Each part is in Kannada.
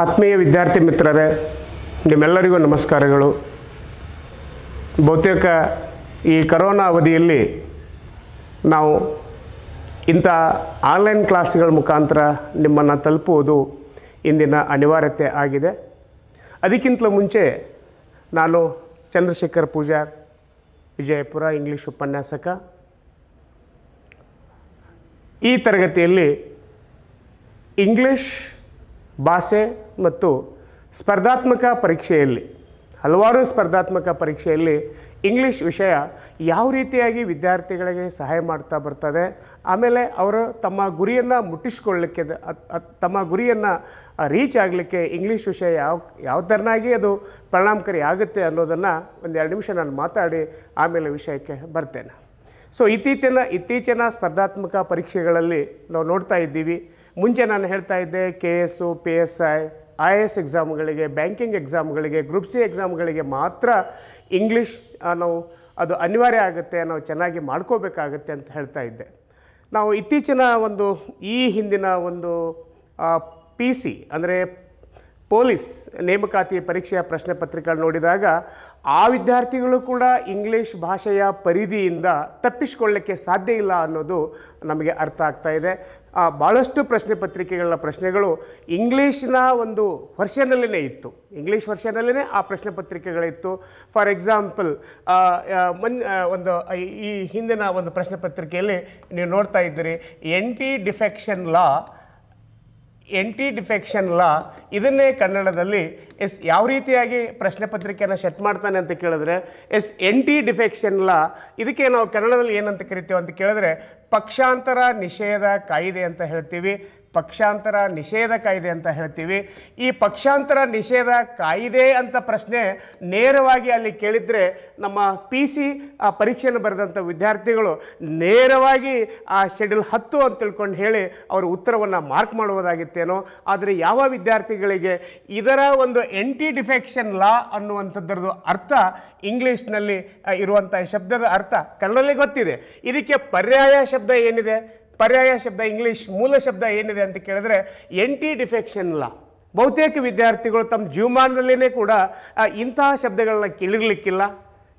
ಆತ್ಮೀಯ ವಿದ್ಯಾರ್ಥಿ ಮಿತ್ರರೇ ನಿಮ್ಮೆಲ್ಲರಿಗೂ ನಮಸ್ಕಾರಗಳು ಬಹುತೇಕ ಈ ಕರೋನಾ ಅವಧಿಯಲ್ಲಿ ನಾವು ಇಂಥ ಆನ್ಲೈನ್ ಕ್ಲಾಸ್ಗಳ ಮುಖಾಂತರ ನಿಮ್ಮನ್ನು ತಲುಪುವುದು ಇಂದಿನ ಅನಿವಾರ್ಯತೆ ಆಗಿದೆ ಅದಕ್ಕಿಂತಲೂ ಮುಂಚೆ ನಾನು ಚಂದ್ರಶೇಖರ್ ಪೂಜಾರ್ ವಿಜಯಪುರ ಇಂಗ್ಲೀಷ್ ಉಪನ್ಯಾಸಕ ಈ ತರಗತಿಯಲ್ಲಿ ಇಂಗ್ಲೀಷ್ ಭಾಷೆ ಮತ್ತು ಸ್ಪರ್ಧಾತ್ಮಕ ಪರೀಕ್ಷೆಯಲ್ಲಿ ಹಲವಾರು ಸ್ಪರ್ಧಾತ್ಮಕ ಪರೀಕ್ಷೆಯಲ್ಲಿ ಇಂಗ್ಲೀಷ್ ವಿಷಯ ಯಾವ ರೀತಿಯಾಗಿ ವಿದ್ಯಾರ್ಥಿಗಳಿಗೆ ಸಹಾಯ ಮಾಡ್ತಾ ಬರ್ತದೆ ಆಮೇಲೆ ಅವರು ತಮ್ಮ ಗುರಿಯನ್ನು ಮುಟ್ಟಿಸ್ಕೊಳ್ಳಿಕ್ಕೆ ತಮ್ಮ ಗುರಿಯನ್ನು ರೀಚ್ ಆಗಲಿಕ್ಕೆ ಇಂಗ್ಲೀಷ್ ವಿಷಯ ಯಾವ ಯಾವ ಥರನಾಗಿ ಅದು ಪರಿಣಾಮಕಾರಿ ಆಗುತ್ತೆ ಅನ್ನೋದನ್ನು ಒಂದೆರಡು ನಿಮಿಷ ನಾನು ಮಾತಾಡಿ ಆಮೇಲೆ ವಿಷಯಕ್ಕೆ ಬರ್ತೇನೆ ಸೊ ಇತ್ತೀಚಿನ ಇತ್ತೀಚಿನ ಸ್ಪರ್ಧಾತ್ಮಕ ಪರೀಕ್ಷೆಗಳಲ್ಲಿ ನಾವು ನೋಡ್ತಾ ಇದ್ದೀವಿ ಮುಂಚೆ ನಾನು ಹೇಳ್ತಾ ಇದ್ದೆ K S P S I I A S ಎಕ್ಸಾಮ್ಗಳಿಗೆ ಬ್ಯಾಂಕಿಂಗ್ ಎಕ್ಸಾಮ್ಗಳಿಗೆ ಗ್ರೂಪ್ ಸಿ ಎಕ್ಸಾಮ್ಗಳಿಗೆ ಮಾತ್ರ ಇಂಗ್ಲೀಷ್ ನಾವು ಅದು ಅನಿವಾರ್ಯ ಆಗುತ್ತೆ ನಾವು ಚೆನ್ನಾಗಿ ಮಾಡ್ಕೋಬೇಕಾಗತ್ತೆ ಅಂತ ಹೇಳ್ತಾ ಇದ್ದೆ ನಾವು ಇತ್ತೀಚಿನ ಒಂದು ಈ ಹಿಂದಿನ ಒಂದು ಪಿ ಸಿ ಅಂದರೆ ಪೊಲೀಸ್ ನೇಮಕಾತಿ ಪರೀಕ್ಷೆಯ ಪ್ರಶ್ನೆ ಪತ್ರಿಕೆಗಳು ನೋಡಿದಾಗ ಆ ವಿದ್ಯಾರ್ಥಿಗಳು ಕೂಡ ಇಂಗ್ಲೀಷ್ ಭಾಷೆಯ ಪರಿಧಿಯಿಂದ ತಪ್ಪಿಸಿಕೊಳ್ಳಕ್ಕೆ ಸಾಧ್ಯ ಇಲ್ಲ ಅನ್ನೋದು ನಮಗೆ ಅರ್ಥ ಆಗ್ತಾ ಇದೆ ಭಾಳಷ್ಟು ಪ್ರಶ್ನೆ ಪತ್ರಿಕೆಗಳ ಪ್ರಶ್ನೆಗಳು ಇಂಗ್ಲೀಷಿನ ಒಂದು ವರ್ಷನಲ್ಲೇ ಇತ್ತು ಇಂಗ್ಲೀಷ್ ವರ್ಷನಲ್ಲೇ ಆ ಪ್ರಶ್ನೆ ಪತ್ರಿಕೆಗಳಿತ್ತು ಫಾರ್ ಎಕ್ಸಾಂಪಲ್ ಮನ್ ಒಂದು ಈ ಹಿಂದಿನ ಒಂದು ಪ್ರಶ್ನೆ ಪತ್ರಿಕೆಯಲ್ಲಿ ನೀವು ನೋಡ್ತಾ ಇದ್ದೀರಿ ಎಂಟಿ ಡಿಫೆಕ್ಷನ್ ಲಾ ಎಂಟಿ ಡಿಫೆಕ್ಷನ್ ಲಾ ಇದನ್ನೇ ಕನ್ನಡದಲ್ಲಿ ಎಸ್ ಯಾವ ರೀತಿಯಾಗಿ ಪ್ರಶ್ನೆ ಪತ್ರಿಕೆಯನ್ನು ಸೆಟ್ ಮಾಡ್ತಾನೆ ಅಂತ ಕೇಳಿದ್ರೆ ಎಸ್ ಎಂಟಿ ಡಿಫೆಕ್ಷನ್ ಲಾ ಇದಕ್ಕೆ ನಾವು ಕನ್ನಡದಲ್ಲಿ ಏನಂತ ಕರಿತೀವಿ ಅಂತ ಕೇಳಿದ್ರೆ ಪಕ್ಷಾಂತರ ನಿಷೇಧ ಕಾಯಿದೆ ಅಂತ ಹೇಳ್ತೀವಿ ಪಕ್ಷಾಂತರ ನಿಷೇಧ ಕಾಯ್ದೆ ಅಂತ ಹೇಳ್ತೀವಿ ಈ ಪಕ್ಷಾಂತರ ನಿಷೇಧ ಕಾಯಿದೆ ಅಂತ ಪ್ರಶ್ನೆ ನೇರವಾಗಿ ಅಲ್ಲಿ ಕೇಳಿದರೆ ನಮ್ಮ ಪಿ ಸಿ ಆ ಪರೀಕ್ಷೆಯನ್ನು ಬರೆದಂಥ ವಿದ್ಯಾರ್ಥಿಗಳು ನೇರವಾಗಿ ಆ ಶೆಡ್ಯೂಲ್ ಹತ್ತು ಅಂತ ತಿಳ್ಕೊಂಡು ಹೇಳಿ ಅವರು ಉತ್ತರವನ್ನು ಮಾರ್ಕ್ ಮಾಡುವುದಾಗಿತ್ತೇನೋ ಆದರೆ ಯಾವ ವಿದ್ಯಾರ್ಥಿಗಳಿಗೆ ಇದರ ಒಂದು ಎಂಟಿ ಡಿಫೆಕ್ಷನ್ ಲಾ ಅನ್ನುವಂಥದ್ದರದು ಅರ್ಥ ಇಂಗ್ಲೀಷ್ನಲ್ಲಿ ಇರುವಂಥ ಶಬ್ದದ ಅರ್ಥ ಕನ್ನಡಲ್ಲಿ ಗೊತ್ತಿದೆ ಇದಕ್ಕೆ ಪರ್ಯಾಯ ಶಬ್ದ ಏನಿದೆ ಪರ್ಯಾಯ ಶಬ್ದ ಇಂಗ್ಲೀಷ್ ಮೂಲ ಶಬ್ದ ಏನಿದೆ ಅಂತ ಕೇಳಿದ್ರೆ ಎಂಟಿ ಡಿಫೆಕ್ಷನ್ ಲಾ ಬಹುತೇಕ ವಿದ್ಯಾರ್ಥಿಗಳು ತಮ್ಮ ಜೀವಮಾನದಲ್ಲೇ ಕೂಡ ಇಂತಹ ಶಬ್ದಗಳನ್ನ ಕೇಳಿರ್ಲಿಕ್ಕಿಲ್ಲ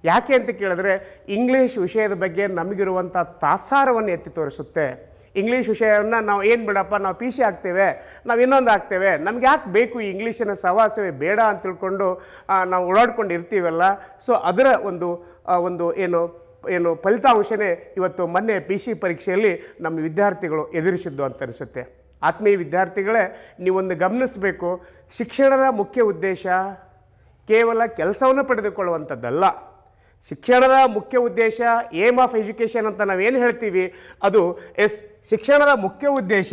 ಯಾಕೆ ಅಂತ ಕೇಳಿದ್ರೆ ಇಂಗ್ಲೀಷ್ ವಿಷಯದ ಬಗ್ಗೆ ನಮಗಿರುವಂಥ ತಾತ್ಸಾರವನ್ನು ಎತ್ತಿ ತೋರಿಸುತ್ತೆ ಇಂಗ್ಲೀಷ್ ವಿಷಯವನ್ನು ನಾವು ಏನು ಬಿಡಪ್ಪ ನಾವು ಪಿ ಸಿ ಆಗ್ತೇವೆ ನಾವು ಇನ್ನೊಂದು ಆಗ್ತೇವೆ ನಮ್ಗೆ ಯಾಕೆ ಬೇಕು ಈ ಇಂಗ್ಲೀಷಿನ ಸಹವಾಸವೇ ಬೇಡ ಅಂತ ತಿಳ್ಕೊಂಡು ನಾವು ಓಡಾಡ್ಕೊಂಡು ಇರ್ತೀವಲ್ಲ ಸೊ ಅದರ ಒಂದು ಒಂದು ಏನು ಏನು ಫಲಿತಾಂಶನೇ ಇವತ್ತು ಮೊನ್ನೆ ಪಿ ಸಿ ಪರೀಕ್ಷೆಯಲ್ಲಿ ನಮ್ಮ ವಿದ್ಯಾರ್ಥಿಗಳು ಎದುರಿಸಿದ್ದು ಅಂತ ಅನಿಸುತ್ತೆ ಆತ್ಮೀಯ ವಿದ್ಯಾರ್ಥಿಗಳೇ ನೀವೊಂದು ಗಮನಿಸಬೇಕು ಶಿಕ್ಷಣದ ಮುಖ್ಯ ಉದ್ದೇಶ ಕೇವಲ ಕೆಲಸವನ್ನು ಪಡೆದುಕೊಳ್ಳುವಂಥದ್ದಲ್ಲ ಶಿಕ್ಷಣದ ಮುಖ್ಯ ಉದ್ದೇಶ ಏಮ್ ಆಫ್ ಎಜುಕೇಷನ್ ಅಂತ ನಾವೇನು ಹೇಳ್ತೀವಿ ಅದು ಎಸ್ ಶಿಕ್ಷಣದ ಮುಖ್ಯ ಉದ್ದೇಶ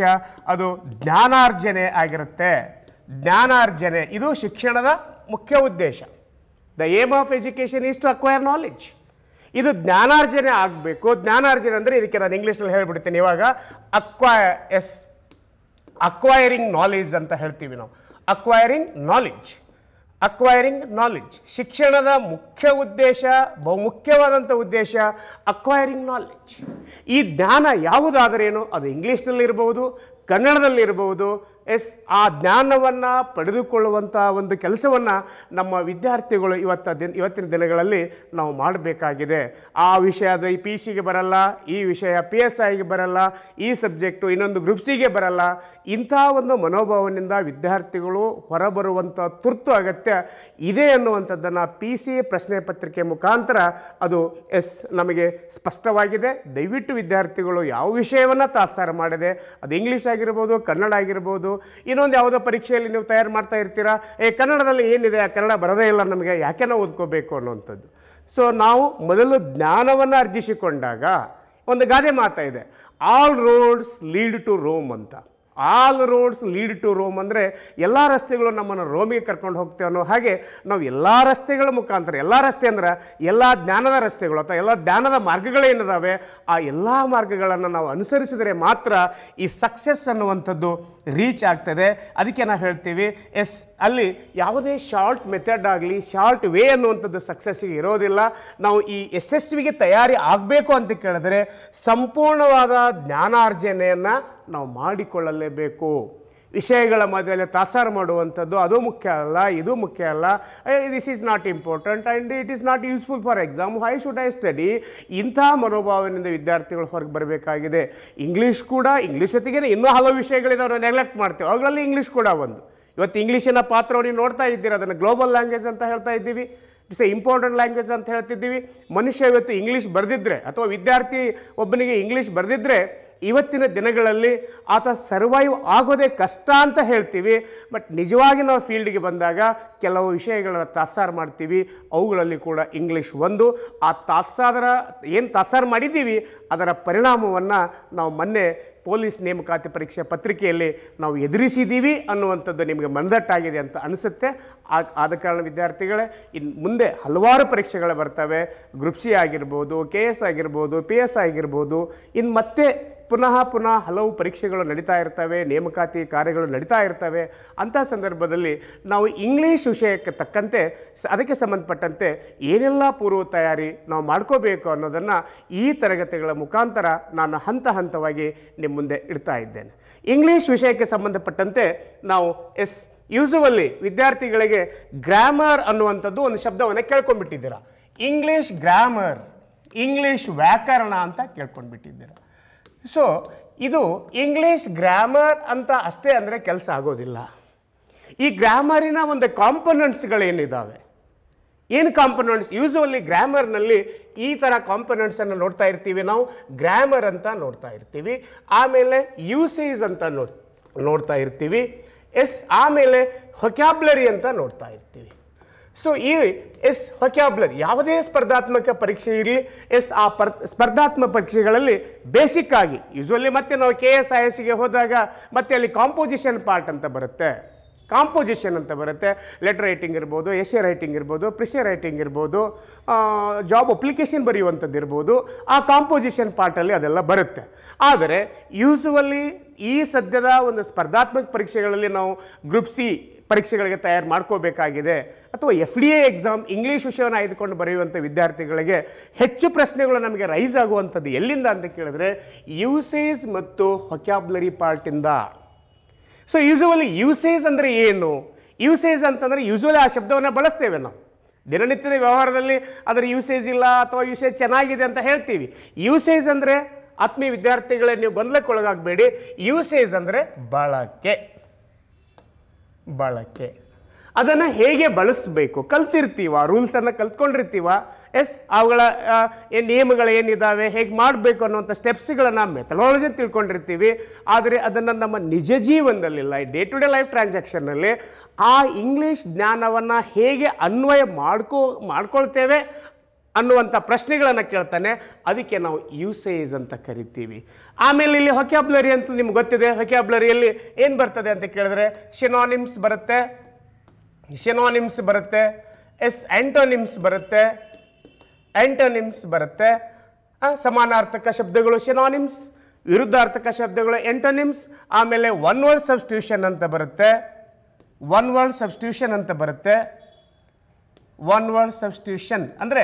ಅದು ಜ್ಞಾನಾರ್ಜನೆ ಆಗಿರುತ್ತೆ ಜ್ಞಾನಾರ್ಜನೆ ಇದು ಶಿಕ್ಷಣದ ಮುಖ್ಯ ಉದ್ದೇಶ the aim of education is to acquire knowledge ಇದು ಜ್ಞಾನಾರ್ಜನೆ ಆಗಬೇಕು ಜ್ಞಾನಾರ್ಜನೆ ಅಂದರೆ ಇದಕ್ಕೆ ನಾನು ಇಂಗ್ಲೀಷ್ನಲ್ಲಿ ಹೇಳ್ಬಿಡ್ತೀನಿ ಇವಾಗ ಅಕ್ವಾ ಎಸ್ ಅಕ್ವೈರಿಂಗ್ ನಾಲೆಜ್ ಅಂತ ಹೇಳ್ತೀವಿ ನಾವು ಅಕ್ವೈರಿಂಗ್ ನಾಲೆಜ್ ಅಕ್ವೈರಿಂಗ್ ನಾಲೆಜ್ ಶಿಕ್ಷಣದ ಮುಖ್ಯ ಉದ್ದೇಶ ಬಹುಮುಖ್ಯವಾದಂಥ ಉದ್ದೇಶ ಅಕ್ವೈರಿಂಗ್ ನಾಲೆಜ್ ಈ ಜ್ಞಾನ ಯಾವುದಾದರೇನು ಅದು ಇಂಗ್ಲೀಷ್ನಲ್ಲಿರ್ಬೋದು ಕನ್ನಡದಲ್ಲಿರ್ಬೋದು ಎಸ್ ಆ ಜ್ಞಾನವನ್ನು ಪಡೆದುಕೊಳ್ಳುವಂಥ ಒಂದು ಕೆಲಸವನ್ನು ನಮ್ಮ ವಿದ್ಯಾರ್ಥಿಗಳು ಇವತ್ತ ದಿನ ಇವತ್ತಿನ ದಿನಗಳಲ್ಲಿ ನಾವು ಮಾಡಬೇಕಾಗಿದೆ ಆ ವಿಷಯದ ಈ ಪಿ ಸಿಗೆ ಬರಲ್ಲ ಈ ವಿಷಯ ಪಿ ಎಸ್ ಐಗೆ ಬರಲ್ಲ ಈ ಸಬ್ಜೆಕ್ಟು ಇನ್ನೊಂದು ಗ್ರೂಪ್ ಸಿಗೆ ಬರಲ್ಲ ಇಂಥ ಒಂದು ಮನೋಭಾವನಿಂದ ವಿದ್ಯಾರ್ಥಿಗಳು ಹೊರಬರುವಂಥ ತುರ್ತು ಅಗತ್ಯ ಇದೆ ಅನ್ನುವಂಥದ್ದನ್ನು ಪಿ ಸಿ ಪ್ರಶ್ನೆ ಪತ್ರಿಕೆ ಮುಖಾಂತರ ಅದು ಎಸ್ ನಮಗೆ ಸ್ಪಷ್ಟವಾಗಿದೆ ದಯವಿಟ್ಟು ವಿದ್ಯಾರ್ಥಿಗಳು ಯಾವ ವಿಷಯವನ್ನು ತಾತ್ಸಾರ ಮಾಡಿದೆ ಅದು ಇಂಗ್ಲೀಷ್ ಆಗಿರ್ಬೋದು ಕನ್ನಡ ಆಗಿರ್ಬೋದು ಇನ್ನೊಂದು ಯಾವುದೋ ಪರೀಕ್ಷೆಯಲ್ಲಿ ನೀವು ತಯಾರು ಮಾಡ್ತಾ ಇರ್ತೀರಾ ಏ ಕನ್ನಡದಲ್ಲಿ ಏನಿದೆ ಆ ಕನ್ನಡ ಬರದೇ ಇಲ್ಲ ನಮಗೆ ಯಾಕೆ ನಾವು ಓದ್ಕೋಬೇಕು ಅನ್ನುವಂಥದ್ದು ಸೊ ನಾವು ಮೊದಲು ಜ್ಞಾನವನ್ನು ಅರ್ಜಿಸಿಕೊಂಡಾಗ ಒಂದು ಗಾದೆ ಮಾತಾ ಇದೆ all roads lead to Rome ಅಂತ all roads lead to Rome ಅಂದರೆ ಎಲ್ಲ ರಸ್ತೆಗಳು ನಮ್ಮನ್ನು ರೋಮಿಗೆ ಕರ್ಕೊಂಡು ಹೋಗ್ತೇವೆ ಅನ್ನೋ ಹಾಗೆ ನಾವು ಎಲ್ಲ ರಸ್ತೆಗಳ ಮುಖಾಂತರ ಎಲ್ಲ ರಸ್ತೆ ಅಂದ್ರೆ ಎಲ್ಲ ಜ್ಞಾನದ ರಸ್ತೆಗಳು ಅಥವಾ ಎಲ್ಲ ಜ್ಞಾನದ ಮಾರ್ಗಗಳೇನಿದ್ದಾವೆ ಆ ಎಲ್ಲ ಮಾರ್ಗಗಳನ್ನು ನಾವು ಅನುಸರಿಸಿದರೆ ಮಾತ್ರ ಈ ಸಕ್ಸಸ್ ಅನ್ನುವಂಥದ್ದು ರೀಚ್ ಆಗ್ತದೆ ಅದಕ್ಕೆ ನಾವು ಹೇಳ್ತೀವಿ ಎಸ್ ಅಲ್ಲಿ ಯಾವುದೇ ಶಾರ್ಟ್ ಮೆಥಡ್ ಆಗಲಿ ಶಾರ್ಟ್ ವೇ ಅನ್ನುವಂಥದ್ದು ಸಕ್ಸಸ್ಸಿಗೆ ಇರೋದಿಲ್ಲ ನಾವು ಈ ಯಶಸ್ವಿಗೆ ತಯಾರಿ ಆಗಬೇಕು ಅಂತ ಕೇಳಿದ್ರೆ ಸಂಪೂರ್ಣವಾದ ಜ್ಞಾನಾರ್ಜನೆಯನ್ನು ನಾವು ಮಾಡಿಕೊಳ್ಳಲೇಬೇಕು ವಿಷಯಗಳ ಮಧ್ಯದಲ್ಲಿ ತಾತ್ಸಾರ ಮಾಡುವಂಥದ್ದು ಅದು ಮುಖ್ಯ ಅಲ್ಲ ಇದು ಮುಖ್ಯ ಅಲ್ಲ this is not important and it is not useful for exam why should I study ಇಂಥ ಮನೋಭಾವನೆಯಿಂದ ವಿದ್ಯಾರ್ಥಿಗಳು ಹೊರಗೆ ಬರಬೇಕಾಗಿದೆ ಇಂಗ್ಲೀಷ್ ಕೂಡ ಇಂಗ್ಲೀಷ್ ಜೊತೆಗೇ ಇನ್ನೂ ಹಲವು ವಿಷಯಗಳಿಂದ ನಾವು ನೆಗ್ಲೆಕ್ಟ್ ಮಾಡ್ತೀವಿ ಅವುಗಳಲ್ಲಿ ಇಂಗ್ಲೀಷ್ ಕೂಡ ಒಂದು ಇವತ್ತು ಇಂಗ್ಲೀಷಿನ ಪಾತ್ರವನ್ನು ನೀವು ನೋಡ್ತಾ ಇದ್ದೀರಿ ಅದನ್ನು ಗ್ಲೋಬಲ್ ಲ್ಯಾಂಗ್ವೇಜ್ ಅಂತ ಹೇಳ್ತಾ ಇದ್ದೀವಿ ಇಟ್ಸ್ ಎ ಇಂಪಾರ್ಟೆಂಟ್ ಲ್ಯಾಂಗ್ವೇಜ್ ಅಂತ ಹೇಳ್ತಿದ್ದೀವಿ ಮನುಷ್ಯ ಇವತ್ತು ಇಂಗ್ಲೀಷ್ ಬರೆದಿದ್ದರೆ ಅಥವಾ ವಿದ್ಯಾರ್ಥಿ ಒಬ್ಬನಿಗೆ ಇಂಗ್ಲೀಷ್ ಬರೆದಿದ್ದರೆ ಇವತ್ತಿನ ದಿನಗಳಲ್ಲಿ ಆತ ಸರ್ವೈವ್ ಆಗೋದೇ ಕಷ್ಟ ಅಂತ ಹೇಳ್ತೀವಿ ಬಟ್ ನಿಜವಾಗಿ ನಾವು ಫೀಲ್ಡ್ಗೆ ಬಂದಾಗ ಕೆಲವು ವಿಷಯಗಳನ್ನು ತಾತ್ಸಾರ ಮಾಡ್ತೀವಿ ಅವುಗಳಲ್ಲಿ ಕೂಡ ಇಂಗ್ಲೀಷ್ ಒಂದು ಆ ತಾತ್ಸಾದರ ಏನು ತಾತ್ಸಾರ ಮಾಡಿದ್ದೀವಿ ಅದರ ಪರಿಣಾಮವನ್ನು ನಾವು ಮೊನ್ನೆ ಪೊಲೀಸ್ ನೇಮಕಾತಿ ಪರೀಕ್ಷೆ ಪತ್ರಿಕೆಯಲ್ಲಿ ನಾವು ಎದುರಿಸಿದ್ದೀವಿ ಅನ್ನುವಂಥದ್ದು ನಿಮಗೆ ಮನದಟ್ಟಾಗಿದೆ ಅಂತ ಅನಿಸುತ್ತೆ ಆದ ಕಾರಣ ವಿದ್ಯಾರ್ಥಿಗಳೇ ಇನ್ನು ಮುಂದೆ ಹಲವಾರು ಪರೀಕ್ಷೆಗಳು ಬರ್ತವೆ ಗ್ರೂಪ್ ಸಿ ಆಗಿರ್ಬೋದು ಕೆ ಎಸ್ ಆಗಿರ್ಬೋದು ಪಿ ಎಸ್ ಆಗಿರ್ಬೋದು ಇನ್ನು ಮತ್ತೆ ಪುನಃ ಪುನಃ ಹಲವು ಪರೀಕ್ಷೆಗಳು ನಡೀತಾ ಇರ್ತವೆ ನೇಮಕಾತಿ ಕಾರ್ಯಗಳು ನಡೀತಾ ಇರ್ತವೆ ಅಂಥ ಸಂದರ್ಭದಲ್ಲಿ ನಾವು ಇಂಗ್ಲೀಷ್ ವಿಷಯಕ್ಕೆ ತಕ್ಕಂತೆ ಅದಕ್ಕೆ ಸಂಬಂಧಪಟ್ಟಂತೆ ಏನೆಲ್ಲ ಪೂರ್ವ ತಯಾರಿ ನಾವು ಮಾಡ್ಕೋಬೇಕು ಅನ್ನೋದನ್ನು ಈ ತರಗತಿಗಳ ಮುಖಾಂತರ ನಾನು ಹಂತ ಹಂತವಾಗಿ ನಿಮ್ಮ ಮುಂದೆ ಇಡ್ತಾ ಇದ್ದೇನೆ ಇಂಗ್ಲೀಷ್ ವಿಷಯಕ್ಕೆ ಸಂಬಂಧಪಟ್ಟಂತೆ ನಾವು ಎಸ್ ಯೂಸುವಲ್ಲಿ ವಿದ್ಯಾರ್ಥಿಗಳಿಗೆ ಗ್ರಾಮರ್ ಅನ್ನುವಂಥದ್ದು ಒಂದು ಶಬ್ದವನ್ನು ಕೇಳ್ಕೊಂಡ್ಬಿಟ್ಟಿದ್ದೀರಾ ಇಂಗ್ಲೀಷ್ ಗ್ರಾಮರ್ ಇಂಗ್ಲೀಷ್ ವ್ಯಾಕರಣ ಅಂತ ಕೇಳ್ಕೊಂಡ್ಬಿಟ್ಟಿದ್ದೀರ ಸೊ ಇದು ಇಂಗ್ಲೀಷ್ ಗ್ರಾಮರ್ ಅಂತ ಅಷ್ಟೇ ಅಂದರೆ ಕೆಲಸ ಆಗೋದಿಲ್ಲ ಈ ಗ್ರಾಮರಿನ ಒಂದು ಕಾಂಪೊನೆಂಟ್ಸ್ಗಳೇನಿದ್ದಾವೆ ಏನು ಕಾಂಪೊನೆಂಟ್ಸ್ ಯೂಶುವಲಿ ಗ್ರಾಮರ್ನಲ್ಲಿ ಈ ಥರ ಕಾಂಪೊನೆಂಟ್ಸನ್ನು ನೋಡ್ತಾ ಇರ್ತೀವಿ ನಾವು ಗ್ರಾಮರ್ ಅಂತ ನೋಡ್ತಾ ಇರ್ತೀವಿ ಆಮೇಲೆ ಯೂಸೇಜ್ ಅಂತ ನೋಡ್ ನೋಡ್ತಾ ಇರ್ತೀವಿ ಎಸ್ ಆಮೇಲೆ ಹೊಕ್ಯಾಬ್ಲರಿ ಅಂತ ನೋಡ್ತಾ ಇರ್ತೀವಿ ಸೊ ಈ ಎಸ್ ಹೊಕ್ಯಾಬ್ಲರಿ ಯಾವುದೇ ಸ್ಪರ್ಧಾತ್ಮಕ ಪರೀಕ್ಷೆ ಇರಲಿ ಎಸ್ ಆ ಪರ್ ಸ್ಪರ್ಧಾತ್ಮಕ ಪರೀಕ್ಷೆಗಳಲ್ಲಿ ಬೇಸಿಕ್ ಆಗಿ ಯೂಶುವಲಿ ಮತ್ತೆ ನಾವು ಕೆ ಎಸ್ ಐ ಎಸ್ಗೆ ಹೋದಾಗ ಮತ್ತೆ ಅಲ್ಲಿ ಕಾಂಪೋಸಿಷನ್ ಪಾರ್ಟ್ ಅಂತ ಬರುತ್ತೆ ಕಾಂಪೋಸಿಷನ್ ಅಂತ ಬರುತ್ತೆ ಲೆಟರ್ ರೈಟಿಂಗ್ ಇರ್ಬೋದು ಎ ರೈಟಿಂಗ್ ಇರ್ಬೋದು ಪ್ರಿಷೆ ರೈಟಿಂಗ್ ಇರ್ಬೋದು ಜಾಬ್ ಅಪ್ಲಿಕೇಶನ್ ಬರೆಯುವಂಥದ್ದು ಇರ್ಬೋದು ಆ ಕಾಂಪೋಸಿಷನ್ ಪಾರ್ಟಲ್ಲಿ ಅದೆಲ್ಲ ಬರುತ್ತೆ ಆದರೆ ಯೂಸುವಲಿ ಈ ಸದ್ಯದ ಒಂದು ಸ್ಪರ್ಧಾತ್ಮಕ ಪರೀಕ್ಷೆಗಳಲ್ಲಿ ನಾವು ಗ್ರೂಪ್ ಸಿ ಪರೀಕ್ಷೆಗಳಿಗೆ ತಯಾರು ಮಾಡ್ಕೋಬೇಕಾಗಿದೆ ಅಥವಾ F D A exam English ವಿಷಯವನ್ನು ಆಯ್ದುಕೊಂಡು ಬರೆಯುವಂಥ ವಿದ್ಯಾರ್ಥಿಗಳಿಗೆ ಹೆಚ್ಚು ಪ್ರಶ್ನೆಗಳು ನಮಗೆ ರೈಸ್ ಆಗುವಂಥದ್ದು ಎಲ್ಲಿಂದ ಅಂತ ಕೇಳಿದ್ರೆ ಯೂಸೇಜ್ ಮತ್ತು ಹೊಕ್ಯಾಬ್ಲರಿ ಪಾರ್ಟಿಂದ ಸೊ ಯೂಸುವಲಿ ಯೂಸೇಜ್ ಅಂದರೆ ಏನು ಯೂಸೇಜ್ ಅಂತಂದರೆ ಯೂಸುವಲಿ ಆ ಶಬ್ದವನ್ನು ಬಳಸ್ತೇವೆ ನಾವು ದಿನನಿತ್ಯದ ವ್ಯವಹಾರದಲ್ಲಿ ಅದರ ಯೂಸೇಜ್ ಇಲ್ಲ ಅಥವಾ ಯೂಸೇಜ್ ಚೆನ್ನಾಗಿದೆ ಅಂತ ಹೇಳ್ತೀವಿ ಯೂಸೇಜ್ ಅಂದರೆ ಆತ್ಮೀಯ ವಿದ್ಯಾರ್ಥಿಗಳೇ ನೀವು ಗೊಂದಲಕ್ಕೆ ಒಳಗಾಗಬೇಡಿ ಯೂಸೇಜ್ ಅಂದರೆ ಬಳಕೆ ಬಳಕೆ ಅದನ್ನು ಹೇಗೆ ಬಳಸಬೇಕು ಕಲ್ತಿರ್ತೀವ ರೂಲ್ಸನ್ನು ಕಲ್ತ್ಕೊಂಡಿರ್ತೀವ ಎಸ್ ಅವುಗಳ ಏನು ನಿಯಮಗಳು ಏನಿದ್ದಾವೆ ಹೇಗೆ ಮಾಡಬೇಕು ಅನ್ನೋಂಥ ಸ್ಟೆಪ್ಸ್ಗಳನ್ನು ಮೆಥಡಾಲಜಿ ತಿಳ್ಕೊಂಡಿರ್ತೀವಿ ಆದರೆ ಅದನ್ನು ನಮ್ಮ ನಿಜ ಜೀವನದಲ್ಲಿಲ್ಲ ಡೇ ಟು ಡೇ ಲೈಫ್ ಟ್ರಾನ್ಸಾಕ್ಷನ್ನಲ್ಲಿ ಆ ಇಂಗ್ಲೀಷ್ ಜ್ಞಾನವನ್ನು ಹೇಗೆ ಅನ್ವಯ ಮಾಡ್ಕೋ ಮಾಡ್ಕೊಳ್ತೇವೆ ಅನ್ನುವಂಥ ಪ್ರಶ್ನೆಗಳನ್ನು ಕೇಳ್ತಾನೆ ಅದಕ್ಕೆ ನಾವು ಯೂಸೇಜ್ ಅಂತ ಕರಿತೀವಿ ಆಮೇಲೆ ಇಲ್ಲಿ ಹೊಕ್ಯಾಬ್ಲರಿ ಅಂತ ನಿಮ್ಗೆ ಗೊತ್ತಿದೆ ಹೊಕ್ಯಾಬ್ಲರಿಯಲ್ಲಿ ಏನು ಬರ್ತದೆ ಅಂತ ಕೇಳಿದ್ರೆ ಶಿನಾನಿಮ್ಸ್ ಬರುತ್ತೆ ಸಿನೋನಿಮ್ಸ್ ಬರುತ್ತೆ ಎಸ್ ಆ್ಯಂಟೋನಿಮ್ಸ್ ಬರುತ್ತೆ ಆಂಟೋನಿಮ್ಸ್ ಬರುತ್ತೆ ಸಮಾನಾರ್ಥಕ ಶಬ್ದಗಳು ಸಿನೋನಿಮ್ಸ್ ವಿರುದ್ಧಾರ್ಥಕ ಶಬ್ದಗಳು ಎಂಟೋನಿಮ್ಸ್ ಆಮೇಲೆ ಒನ್ ವರ್ಡ್ ಸಬ್ಸ್ಟ್ಯೂಷನ್ ಅಂತ ಬರುತ್ತೆ ಒನ್ ವರ್ಡ್ ಸಬ್ಸ್ಟ್ಯೂಷನ್ ಅಂತ ಬರುತ್ತೆ ಒನ್ ವರ್ಡ್ ಸಬ್ಸ್ಟ್ಯೂಷನ್ ಅಂದರೆ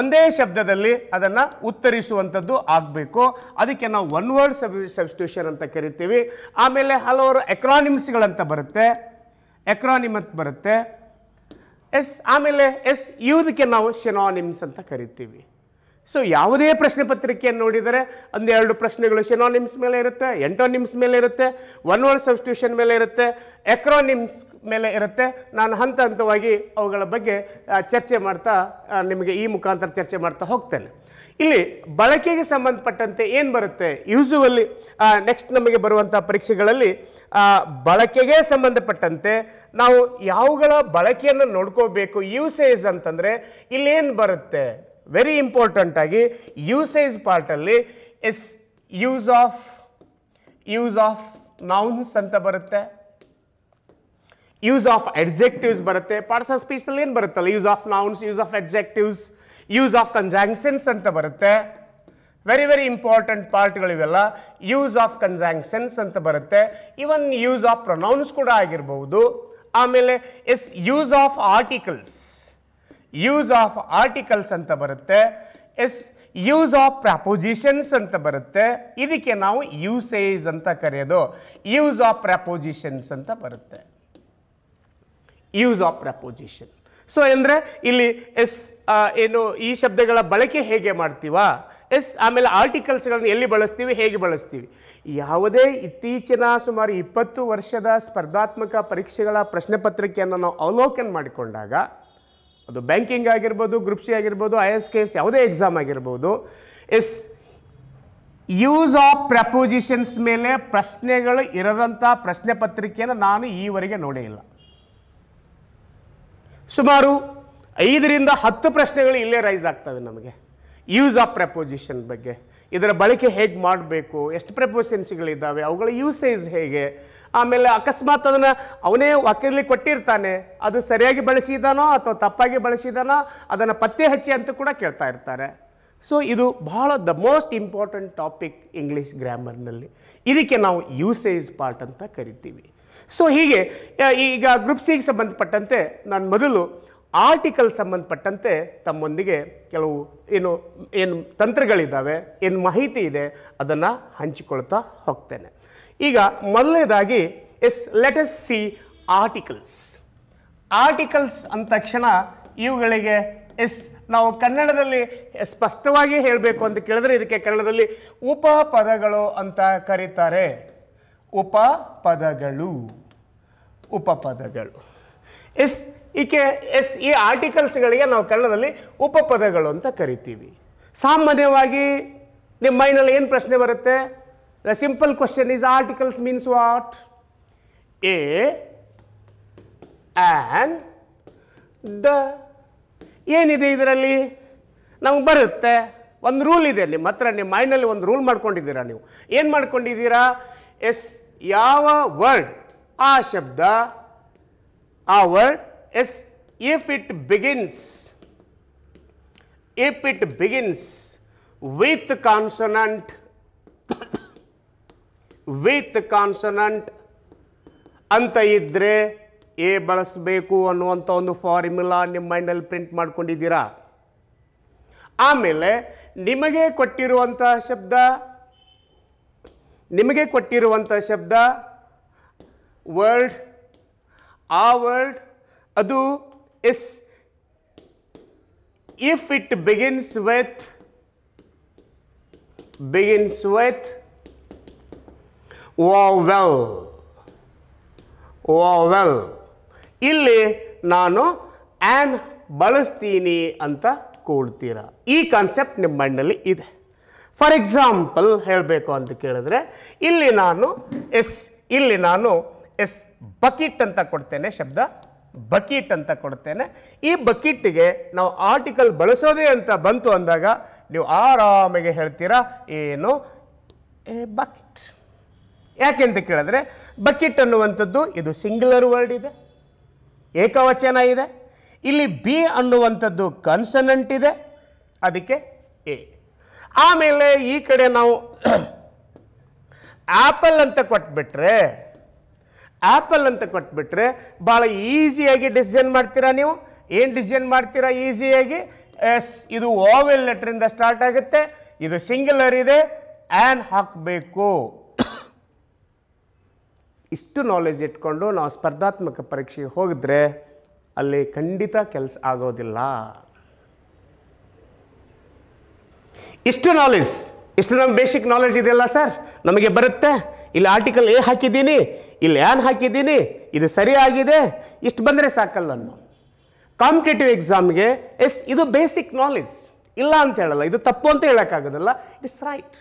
ಒಂದೇ ಶಬ್ದದಲ್ಲಿ ಅದನ್ನು ಉತ್ತರಿಸುವಂಥದ್ದು ಆಗಬೇಕು ಅದಕ್ಕೆ ನಾವು ಒನ್ ವರ್ಡ್ ಸಬ್ ಸಬ್ಸ್ಟ್ಯೂಷನ್ ಅಂತ ಕರಿತೀವಿ ಆಮೇಲೆ ಹಲವಾರು ಎಕ್ರಾನಿಮ್ಸ್ಗಳಂತ ಬರುತ್ತೆ ಎಕ್ರಾನಿಮ್ ಅಂತ ಬರುತ್ತೆ ಎಸ್ ಆಮೇಲೆ ಎಸ್ ಇವುದಕ್ಕೆ ನಾವು ಶೆನಾನಿಮ್ಸ್ ಅಂತ ಕರಿತೀವಿ ಸೊ ಯಾವುದೇ ಪ್ರಶ್ನೆ ಪತ್ರಿಕೆಯನ್ನು ನೋಡಿದರೆ ಒಂದೆರಡು ಪ್ರಶ್ನೆಗಳು ಶೆನಾನಿಮ್ಸ್ ಮೇಲೆ ಇರುತ್ತೆ ಎಂಟೋನಿಮ್ಸ್ ಮೇಲೆ ಇರುತ್ತೆ ಒನ್ ವರ್ಡ್ ಸಬ್ಸ್ಟಿಟ್ಯೂಷನ್ ಮೇಲೆ ಇರುತ್ತೆ ಎಕ್ರೋನಿಮ್ಸ್ ಮೇಲೆ ಇರುತ್ತೆ ನಾನು ಹಂತ ಹಂತವಾಗಿ ಅವುಗಳ ಬಗ್ಗೆ ಚರ್ಚೆ ಮಾಡ್ತಾ ನಿಮಗೆ ಈ ಮುಖಾಂತರ ಚರ್ಚೆ ಮಾಡ್ತಾ ಹೋಗ್ತೇನೆ ಇಲ್ಲಿ ಬಳಕೆಗೆ ಸಂಬಂಧಪಟ್ಟಂತೆ ಏನು ಬರುತ್ತೆ ಯೂಸುವಲ್ಲಿ ನೆಕ್ಸ್ಟ್ ನಮಗೆ ಬರುವಂಥ ಪರೀಕ್ಷೆಗಳಲ್ಲಿ ಬಳಕೆಗೆ ಸಂಬಂಧಪಟ್ಟಂತೆ ನಾವು ಯಾವುಗಳ ಬಳಕೆಯನ್ನು ನೋಡ್ಕೋಬೇಕು ಯೂಸೇಜ್ ಅಂತಂದರೆ ಇಲ್ಲೇನು ಬರುತ್ತೆ ವೆರಿ ಇಂಪಾರ್ಟೆಂಟ್ ಆಗಿ ಯೂಸೇಜ್ ಪಾರ್ಟಲ್ಲಿ yes use of use of nouns ಅಂತ ಬರುತ್ತೆ ಯೂಸ್ ಆಫ್ ಎಡ್ಜೆಕ್ಟಿವ್ಸ್ ಬರುತ್ತೆ ಪಾರ್ಟ್ಸ್ ಆಫ್ ಸ್ಪೀಚಲ್ಲಿ ಏನು ಬರುತ್ತಲ್ಲ use of nouns use of adjectives use of conjunctions ಅಂತ ಬರುತ್ತೆ ವೆರಿ ವೆರಿ ಇಂಪಾರ್ಟೆಂಟ್ ಪಾರ್ಟ್ಗಳಿವೆಲ್ಲ ಯೂಸ್ ಆಫ್ ಕನ್ಸಾಂಕ್ಷನ್ಸ್ ಅಂತ ಬರುತ್ತೆ ಇವನ್ ಯೂಸ್ ಆಫ್ ಪ್ರೊನೌನ್ಸ್ ಕೂಡ ಆಗಿರಬಹುದು ಆಮೇಲೆ yes use of articles use of articles ಅಂತ ಬರುತ್ತೆ ಎಸ್ ಯೂಸ್ ಆಫ್ ಪ್ರಪೋಸಿಷನ್ಸ್ ಅಂತ ಬರುತ್ತೆ ಇದಕ್ಕೆ ನಾವು ಯೂಸೇಜ್ ಅಂತ ಕರೆಯೋದು ಯೂಸ್ ಆಫ್ ಪ್ರಪೋಸಿಷನ್ಸ್ ಅಂತ ಬರುತ್ತೆ ಯೂಸ್ ಆಫ್ ಪ್ರಪೋಸಿಷನ್ ಸೊ ಅಂದರೆ ಇಲ್ಲಿ ಎಸ್ ಏನು ಈ ಶಬ್ದಗಳ ಬಳಕೆ ಹೇಗೆ ಮಾಡ್ತೀವ ಎಸ್ ಆಮೇಲೆ ಆರ್ಟಿಕಲ್ಸ್ಗಳನ್ನು ಎಲ್ಲಿ ಬಳಸ್ತೀವಿ ಹೇಗೆ ಬಳಸ್ತೀವಿ ಯಾವುದೇ ಇತ್ತೀಚಿನ ಸುಮಾರು ಇಪ್ಪತ್ತು ವರ್ಷದ ಸ್ಪರ್ಧಾತ್ಮಕ ಪರೀಕ್ಷೆಗಳ ಪ್ರಶ್ನೆ ಪತ್ರಿಕೆಯನ್ನು ನಾವು ಅವಲೋಕನ ಮಾಡಿಕೊಂಡಾಗ ಅದು ಬ್ಯಾಂಕಿಂಗ್ ಆಗಿರ್ಬೋದು ಗ್ರೂಪ್ ಸಿ ಆಗಿರ್ಬೋದು ಐ ಎಸ್ ಕೆ ಎಸ್ ಯಾವುದೇ ಎಕ್ಸಾಮ್ ಆಗಿರ್ಬೋದು ಎಸ್ ಯೂಸ್ ಆಫ್ ಪ್ರಪೋಸಿಷನ್ಸ್ ಮೇಲೆ ಪ್ರಶ್ನೆಗಳು ಇರದಂಥ ಪ್ರಶ್ನೆ ಪತ್ರಿಕೆಯನ್ನು ನಾನು ಈವರೆಗೆ ನೋಡೇ ಇಲ್ಲ ಸುಮಾರು ಐದರಿಂದ ಹತ್ತು ಪ್ರಶ್ನೆಗಳು ಇಲ್ಲೇ ರೈಸ್ ಆಗ್ತವೆ ನಮಗೆ ಯೂಸ್ ಆಫ್ ಪ್ರಪೋಸಿಷನ್ ಬಗ್ಗೆ ಇದರ ಬಳಕೆ ಹೇಗೆ ಮಾಡಬೇಕು ಎಷ್ಟು ಪ್ರಪೋಸಿಷನ್ಸ್ಗಳಿದ್ದಾವೆ ಅವುಗಳ ಯೂಸೇಜ್ ಹೇಗೆ ಆಮೇಲೆ ಅಕಸ್ಮಾತ್ ಅದನ್ನು ಅವನೇ ವಾಕ್ಯದಲ್ಲಿ ಕೊಟ್ಟಿರ್ತಾನೆ ಅದು ಸರಿಯಾಗಿ ಬಳಸಿದಾನೋ ಅಥವಾ ತಪ್ಪಾಗಿ ಬಳಸಿದಾನೋ ಅದನ್ನು ಪತ್ತೆ ಹಚ್ಚಿ ಅಂತ ಕೂಡ ಕೇಳ್ತಾ ಇರ್ತಾರೆ ಸೊ ಇದು ಬಹಳ the most important topic English ಗ್ರಾಮರ್ನಲ್ಲಿ ಇದಕ್ಕೆ ನಾವು ಯೂಸೇಜ್ ಪಾರ್ಟ್ ಅಂತ ಕರಿತೀವಿ ಸೊ ಹೀಗೆ ಈಗ ಗ್ರೂಪ್ ಸಿಗೆ ಸಂಬಂಧಪಟ್ಟಂತೆ ನಾನು ಮೊದಲು ಆರ್ಟಿಕಲ್ ಸಂಬಂಧಪಟ್ಟಂತೆ ತಮ್ಮೊಂದಿಗೆ ಕೆಲವು ಏನು ಏನು ತಂತ್ರಗಳಿದ್ದಾವೆ ಏನು ಮಾಹಿತಿ ಇದೆ ಅದನ್ನು ಹಂಚಿಕೊಳ್ತಾ ಹೋಗ್ತೇನೆ ಈಗ ಮೊದಲನೇದಾಗಿ yes let's see articles articles ಅಂದ ತಕ್ಷಣ ಇವುಗಳಿಗೆ ಎಸ್ ನಾವು ಕನ್ನಡದಲ್ಲಿ ಸ್ಪಷ್ಟವಾಗಿ ಹೇಳಬೇಕು ಅಂತ ಕೇಳಿದ್ರೆ ಇದಕ್ಕೆ ಕನ್ನಡದಲ್ಲಿ ಉಪಪದಗಳು ಅಂತ ಕರೀತಾರೆ ಉಪಪದಗಳು ಉಪಪದಗಳು ಎಸ್ ಈಕೆ ಎಸ್ ಈ ಆರ್ಟಿಕಲ್ಸ್ಗಳಿಗೆ ನಾವು ಕನ್ನಡದಲ್ಲಿ ಉಪಪದಗಳು ಅಂತ ಕರಿತೀವಿ ಸಾಮಾನ್ಯವಾಗಿ ನಿಮ್ಮ ಮೈನಲ್ಲಿ ಏನು ಪ್ರಶ್ನೆ ಬರುತ್ತೆ the simple question is articles means what a and the ಏನಿದೆ ಇದರಲ್ಲಿ ನಮ್ಗೆ ಬರುತ್ತೆ ಒಂದು ರೂಲ್ ಇದೆ ನಿಮ್ಮ ಹತ್ರ ನಿಮ್ಮ ಮೈಂಡಲ್ಲಿ ಒಂದು ರೂಲ್ ಮಾಡ್ಕೊಂಡಿದ್ದೀರಾ ನೀವು ಏನು ಮಾಡ್ಕೊಂಡಿದ್ದೀರಾ ಎಸ್ ಯಾವ ವರ್ಡ್ ಆ ಶಬ್ದ ಆ word yes if it begins if it begins with consonant with consonant ಅಂತ ಇದ್ದರೆ ಎ ಬಳಸಬೇಕು ಅನ್ನುವಂಥ ಒಂದು ಫಾರ್ಮುಲಾ ನಿಮ್ಮ ಮೈಂಡಲ್ಲಿ ಪ್ರಿಂಟ್ ಮಾಡ್ಕೊಂಡಿದ್ದೀರಾ ಆಮೇಲೆ ನಿಮಗೆ ಕೊಟ್ಟಿರುವಂತಹ ಶಬ್ದ ನಿಮಗೆ ಕೊಟ್ಟಿರುವಂತಹ ಶಬ್ದ ವರ್ಲ್ಡ್ ಆ ವರ್ಡ್ ಅದು is begins it begins with begins well vowel well ಇಲ್ಲಿ ನಾನು ಆನ್ ಬಳಸ್ತೀನಿ ಅಂತ ಕೂಡ್ತೀರಾ ಈ ಕಾನ್ಸೆಪ್ಟ್ ನಿಮ್ಮ ಮೈಂಡಲ್ಲಿ ಇದೆ ಫಾರ್ ಎಕ್ಸಾಂಪಲ್ ಹೇಳಬೇಕು ಅಂತ ಕೇಳಿದ್ರೆ ಇಲ್ಲಿ ನಾನು ಎಸ್ ಇಲ್ಲಿ ನಾನು ಎಸ್ ಬಕಿಟ್ ಅಂತ ಕೊಡ್ತೇನೆ ಶಬ್ದ ಬಕಿಟ್ ಅಂತ ಕೊಡ್ತೇನೆ ಈ ಬಕಿಟ್ಗೆ ನಾವು ಆರ್ಟಿಕಲ್ ಬಳಸೋದೇ ಅಂತ ಬಂತು ಅಂದಾಗ ನೀವು ಆರಾಮಾಗಿ ಹೇಳ್ತೀರಾ ಏನು ಎ ಯಾಕೆ ಅಂತ ಕೇಳಿದ್ರೆ ಬಕಿಟ್ ಅನ್ನುವಂಥದ್ದು ಇದು ಸಿಂಗ್ಯುಲರ್ ವರ್ಡ್ ಇದೆ ಏಕವಚನ ಇದೆ ಇಲ್ಲಿ ಬಿ ಅನ್ನುವಂಥದ್ದು ಕನ್ಸನಂಟ್ ಇದೆ ಅದಕ್ಕೆ ಎ ಆಮೇಲೆ ಈ ಕಡೆ ನಾವು ಆ್ಯಪಲ್ ಅಂತ ಕೊಟ್ಬಿಟ್ರೆ ಆ್ಯಪಲ್ ಅಂತ ಕೊಟ್ಬಿಟ್ರೆ ಭಾಳ ಈಸಿಯಾಗಿ ಡಿಸಿಷನ್ ಮಾಡ್ತೀರಾ ನೀವು ಏನು ಡಿಸಿಷನ್ ಮಾಡ್ತೀರಾ ಈಸಿಯಾಗಿ ಎಸ್ ಇದು ಓವೆಲ್ ಲೆಟ್ರಿಂದ ಸ್ಟಾರ್ಟ್ ಆಗುತ್ತೆ ಇದು ಸಿಂಗ್ಯುಲರ್ ಇದೆ ಆ್ಯನ್ ಹಾಕಬೇಕು ಇಷ್ಟು ನಾಲೆಜ್ ಇಟ್ಕೊಂಡು ನಾವು ಸ್ಪರ್ಧಾತ್ಮಕ ಪರೀಕ್ಷೆಗೆ ಹೋಗಿದ್ರೆ ಅಲ್ಲಿ ಖಂಡಿತ ಕೆಲಸ ಆಗೋದಿಲ್ಲ ಇಷ್ಟು ನಾಲೆಜ್ ಇಷ್ಟು ನಮ್ಮ ಬೇಸಿಕ್ ನಾಲೆಜ್ ಇದೆಯಲ್ಲ ಸರ್ ನಮಗೆ ಬರುತ್ತೆ ಇಲ್ಲಿ ಆರ್ಟಿಕಲ್ ಎ ಹಾಕಿದ್ದೀನಿ ಇಲ್ಲಿ ಆನ್ ಹಾಕಿದ್ದೀನಿ ಇದು ಸರಿಯಾಗಿದೆ ಇಷ್ಟು ಬಂದರೆ ಸಾಕಲ್ಲ ನಾನು ಕಾಂಪಿಟೇಟಿವ್ ಎಕ್ಸಾಮ್ಗೆ ಎಸ್ ಇದು ಬೇಸಿಕ್ ನಾಲೆಜ್ ಇಲ್ಲ ಅಂತ ಹೇಳಲ್ಲ ಇದು ತಪ್ಪು ಅಂತ ಹೇಳೋಕ್ಕಾಗೋದಲ್ಲ ಇಟ್ಸ್ ರೈಟ್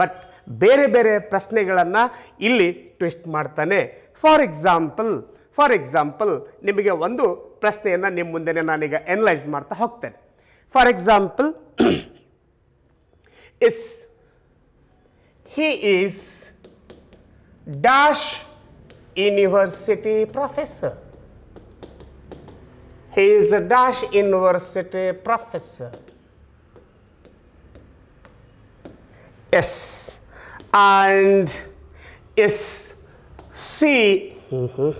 ಬಟ್ ಬೇರೆ ಬೇರೆ ಪ್ರಶ್ನೆಗಳನ್ನು ಇಲ್ಲಿ ಟ್ವಿಸ್ಟ್ ಮಾಡ್ತಾನೆ ಫಾರ್ ಎಕ್ಸಾಂಪಲ್ ಫಾರ್ ಎಕ್ಸಾಂಪಲ್ ನಿಮಗೆ ಒಂದು ಪ್ರಶ್ನೆಯನ್ನು ನಿಮ್ಮ ಮುಂದೆನೆ ನಾನೀಗ ಎನಲೈಸ್ ಮಾಡ್ತಾ ಹೋಗ್ತೇನೆ for example is he is dash university professor. He is a dash university professor. Yes, and is C. Mm -hmm.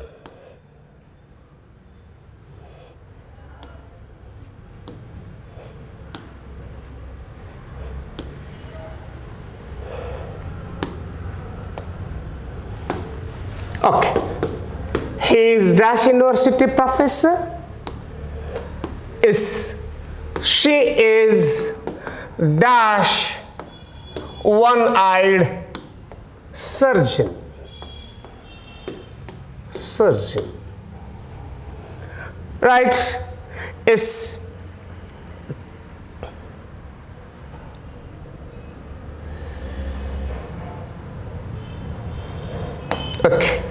Okay. He is Dash University professor. Is she is dash one-eyed surgeon. Surgeon. Right? Is okay.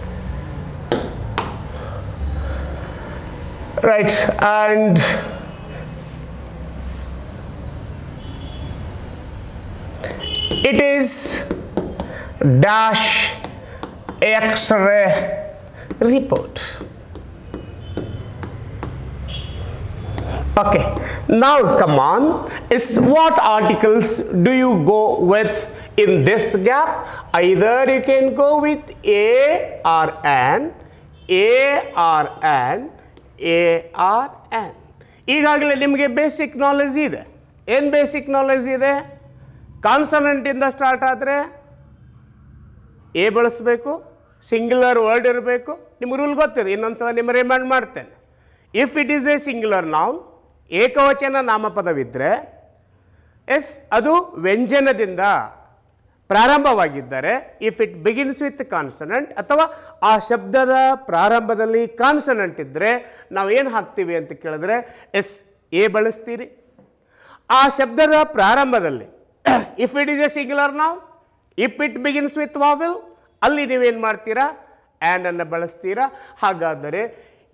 right and it is dash x-ray report okay now come on is what articles do you go with in this gap either you can go with a or an a or an a or an ಈಗಾಗಲೇ ನಿಮಗೆ ಬೇಸಿಕ್ ನಾಲೆಜ್ ಇದೆ ಏನು ಬೇಸಿಕ್ ನಾಲೆಜ್ ಇದೆ ಕಾನ್ಸನೆಂಟಿಂದ ಸ್ಟಾರ್ಟ್ ಆದರೆ ಎ ಬಳಸಬೇಕು ಸಿಂಗ್ಯುಲರ್ ವರ್ಡ್ ಇರಬೇಕು ನಿಮ್ಗೆ ರೂಲ್ ಗೊತ್ತಿದೆ ಇನ್ನೊಂದು ಸಲ ನಿಮ್ಮ ರಿಮೈಂಡ್ ಮಾಡ್ತೇನೆ if it is a singular noun ಏಕವಚನ ನಾಮಪದವಿದ್ದರೆ ಎಸ್ ಅದು ವ್ಯಂಜನದಿಂದ ಪ್ರಾರಂಭವಾಗಿದ್ದರೆ if it begins with consonant ಅಥವಾ ಆ ಶಬ್ದದ ಪ್ರಾರಂಭದಲ್ಲಿ ಕಾನ್ಸನೆಂಟ್ ಇದ್ದರೆ ನಾವು ಏನು ಹಾಕ್ತೀವಿ ಅಂತ ಕೇಳಿದ್ರೆ ಎಸ್ ಎ ಬಳಸ್ತೀರಿ ಆ ಶಬ್ದದ ಪ್ರಾರಂಭದಲ್ಲಿ if it is a singular ನಾವು if it begins with vowel ಅಲ್ಲಿ ನೀವೇನು ಮಾಡ್ತೀರಾ ಆ್ಯಂಡನ್ನು ಬಳಸ್ತೀರಾ ಹಾಗಾದರೆ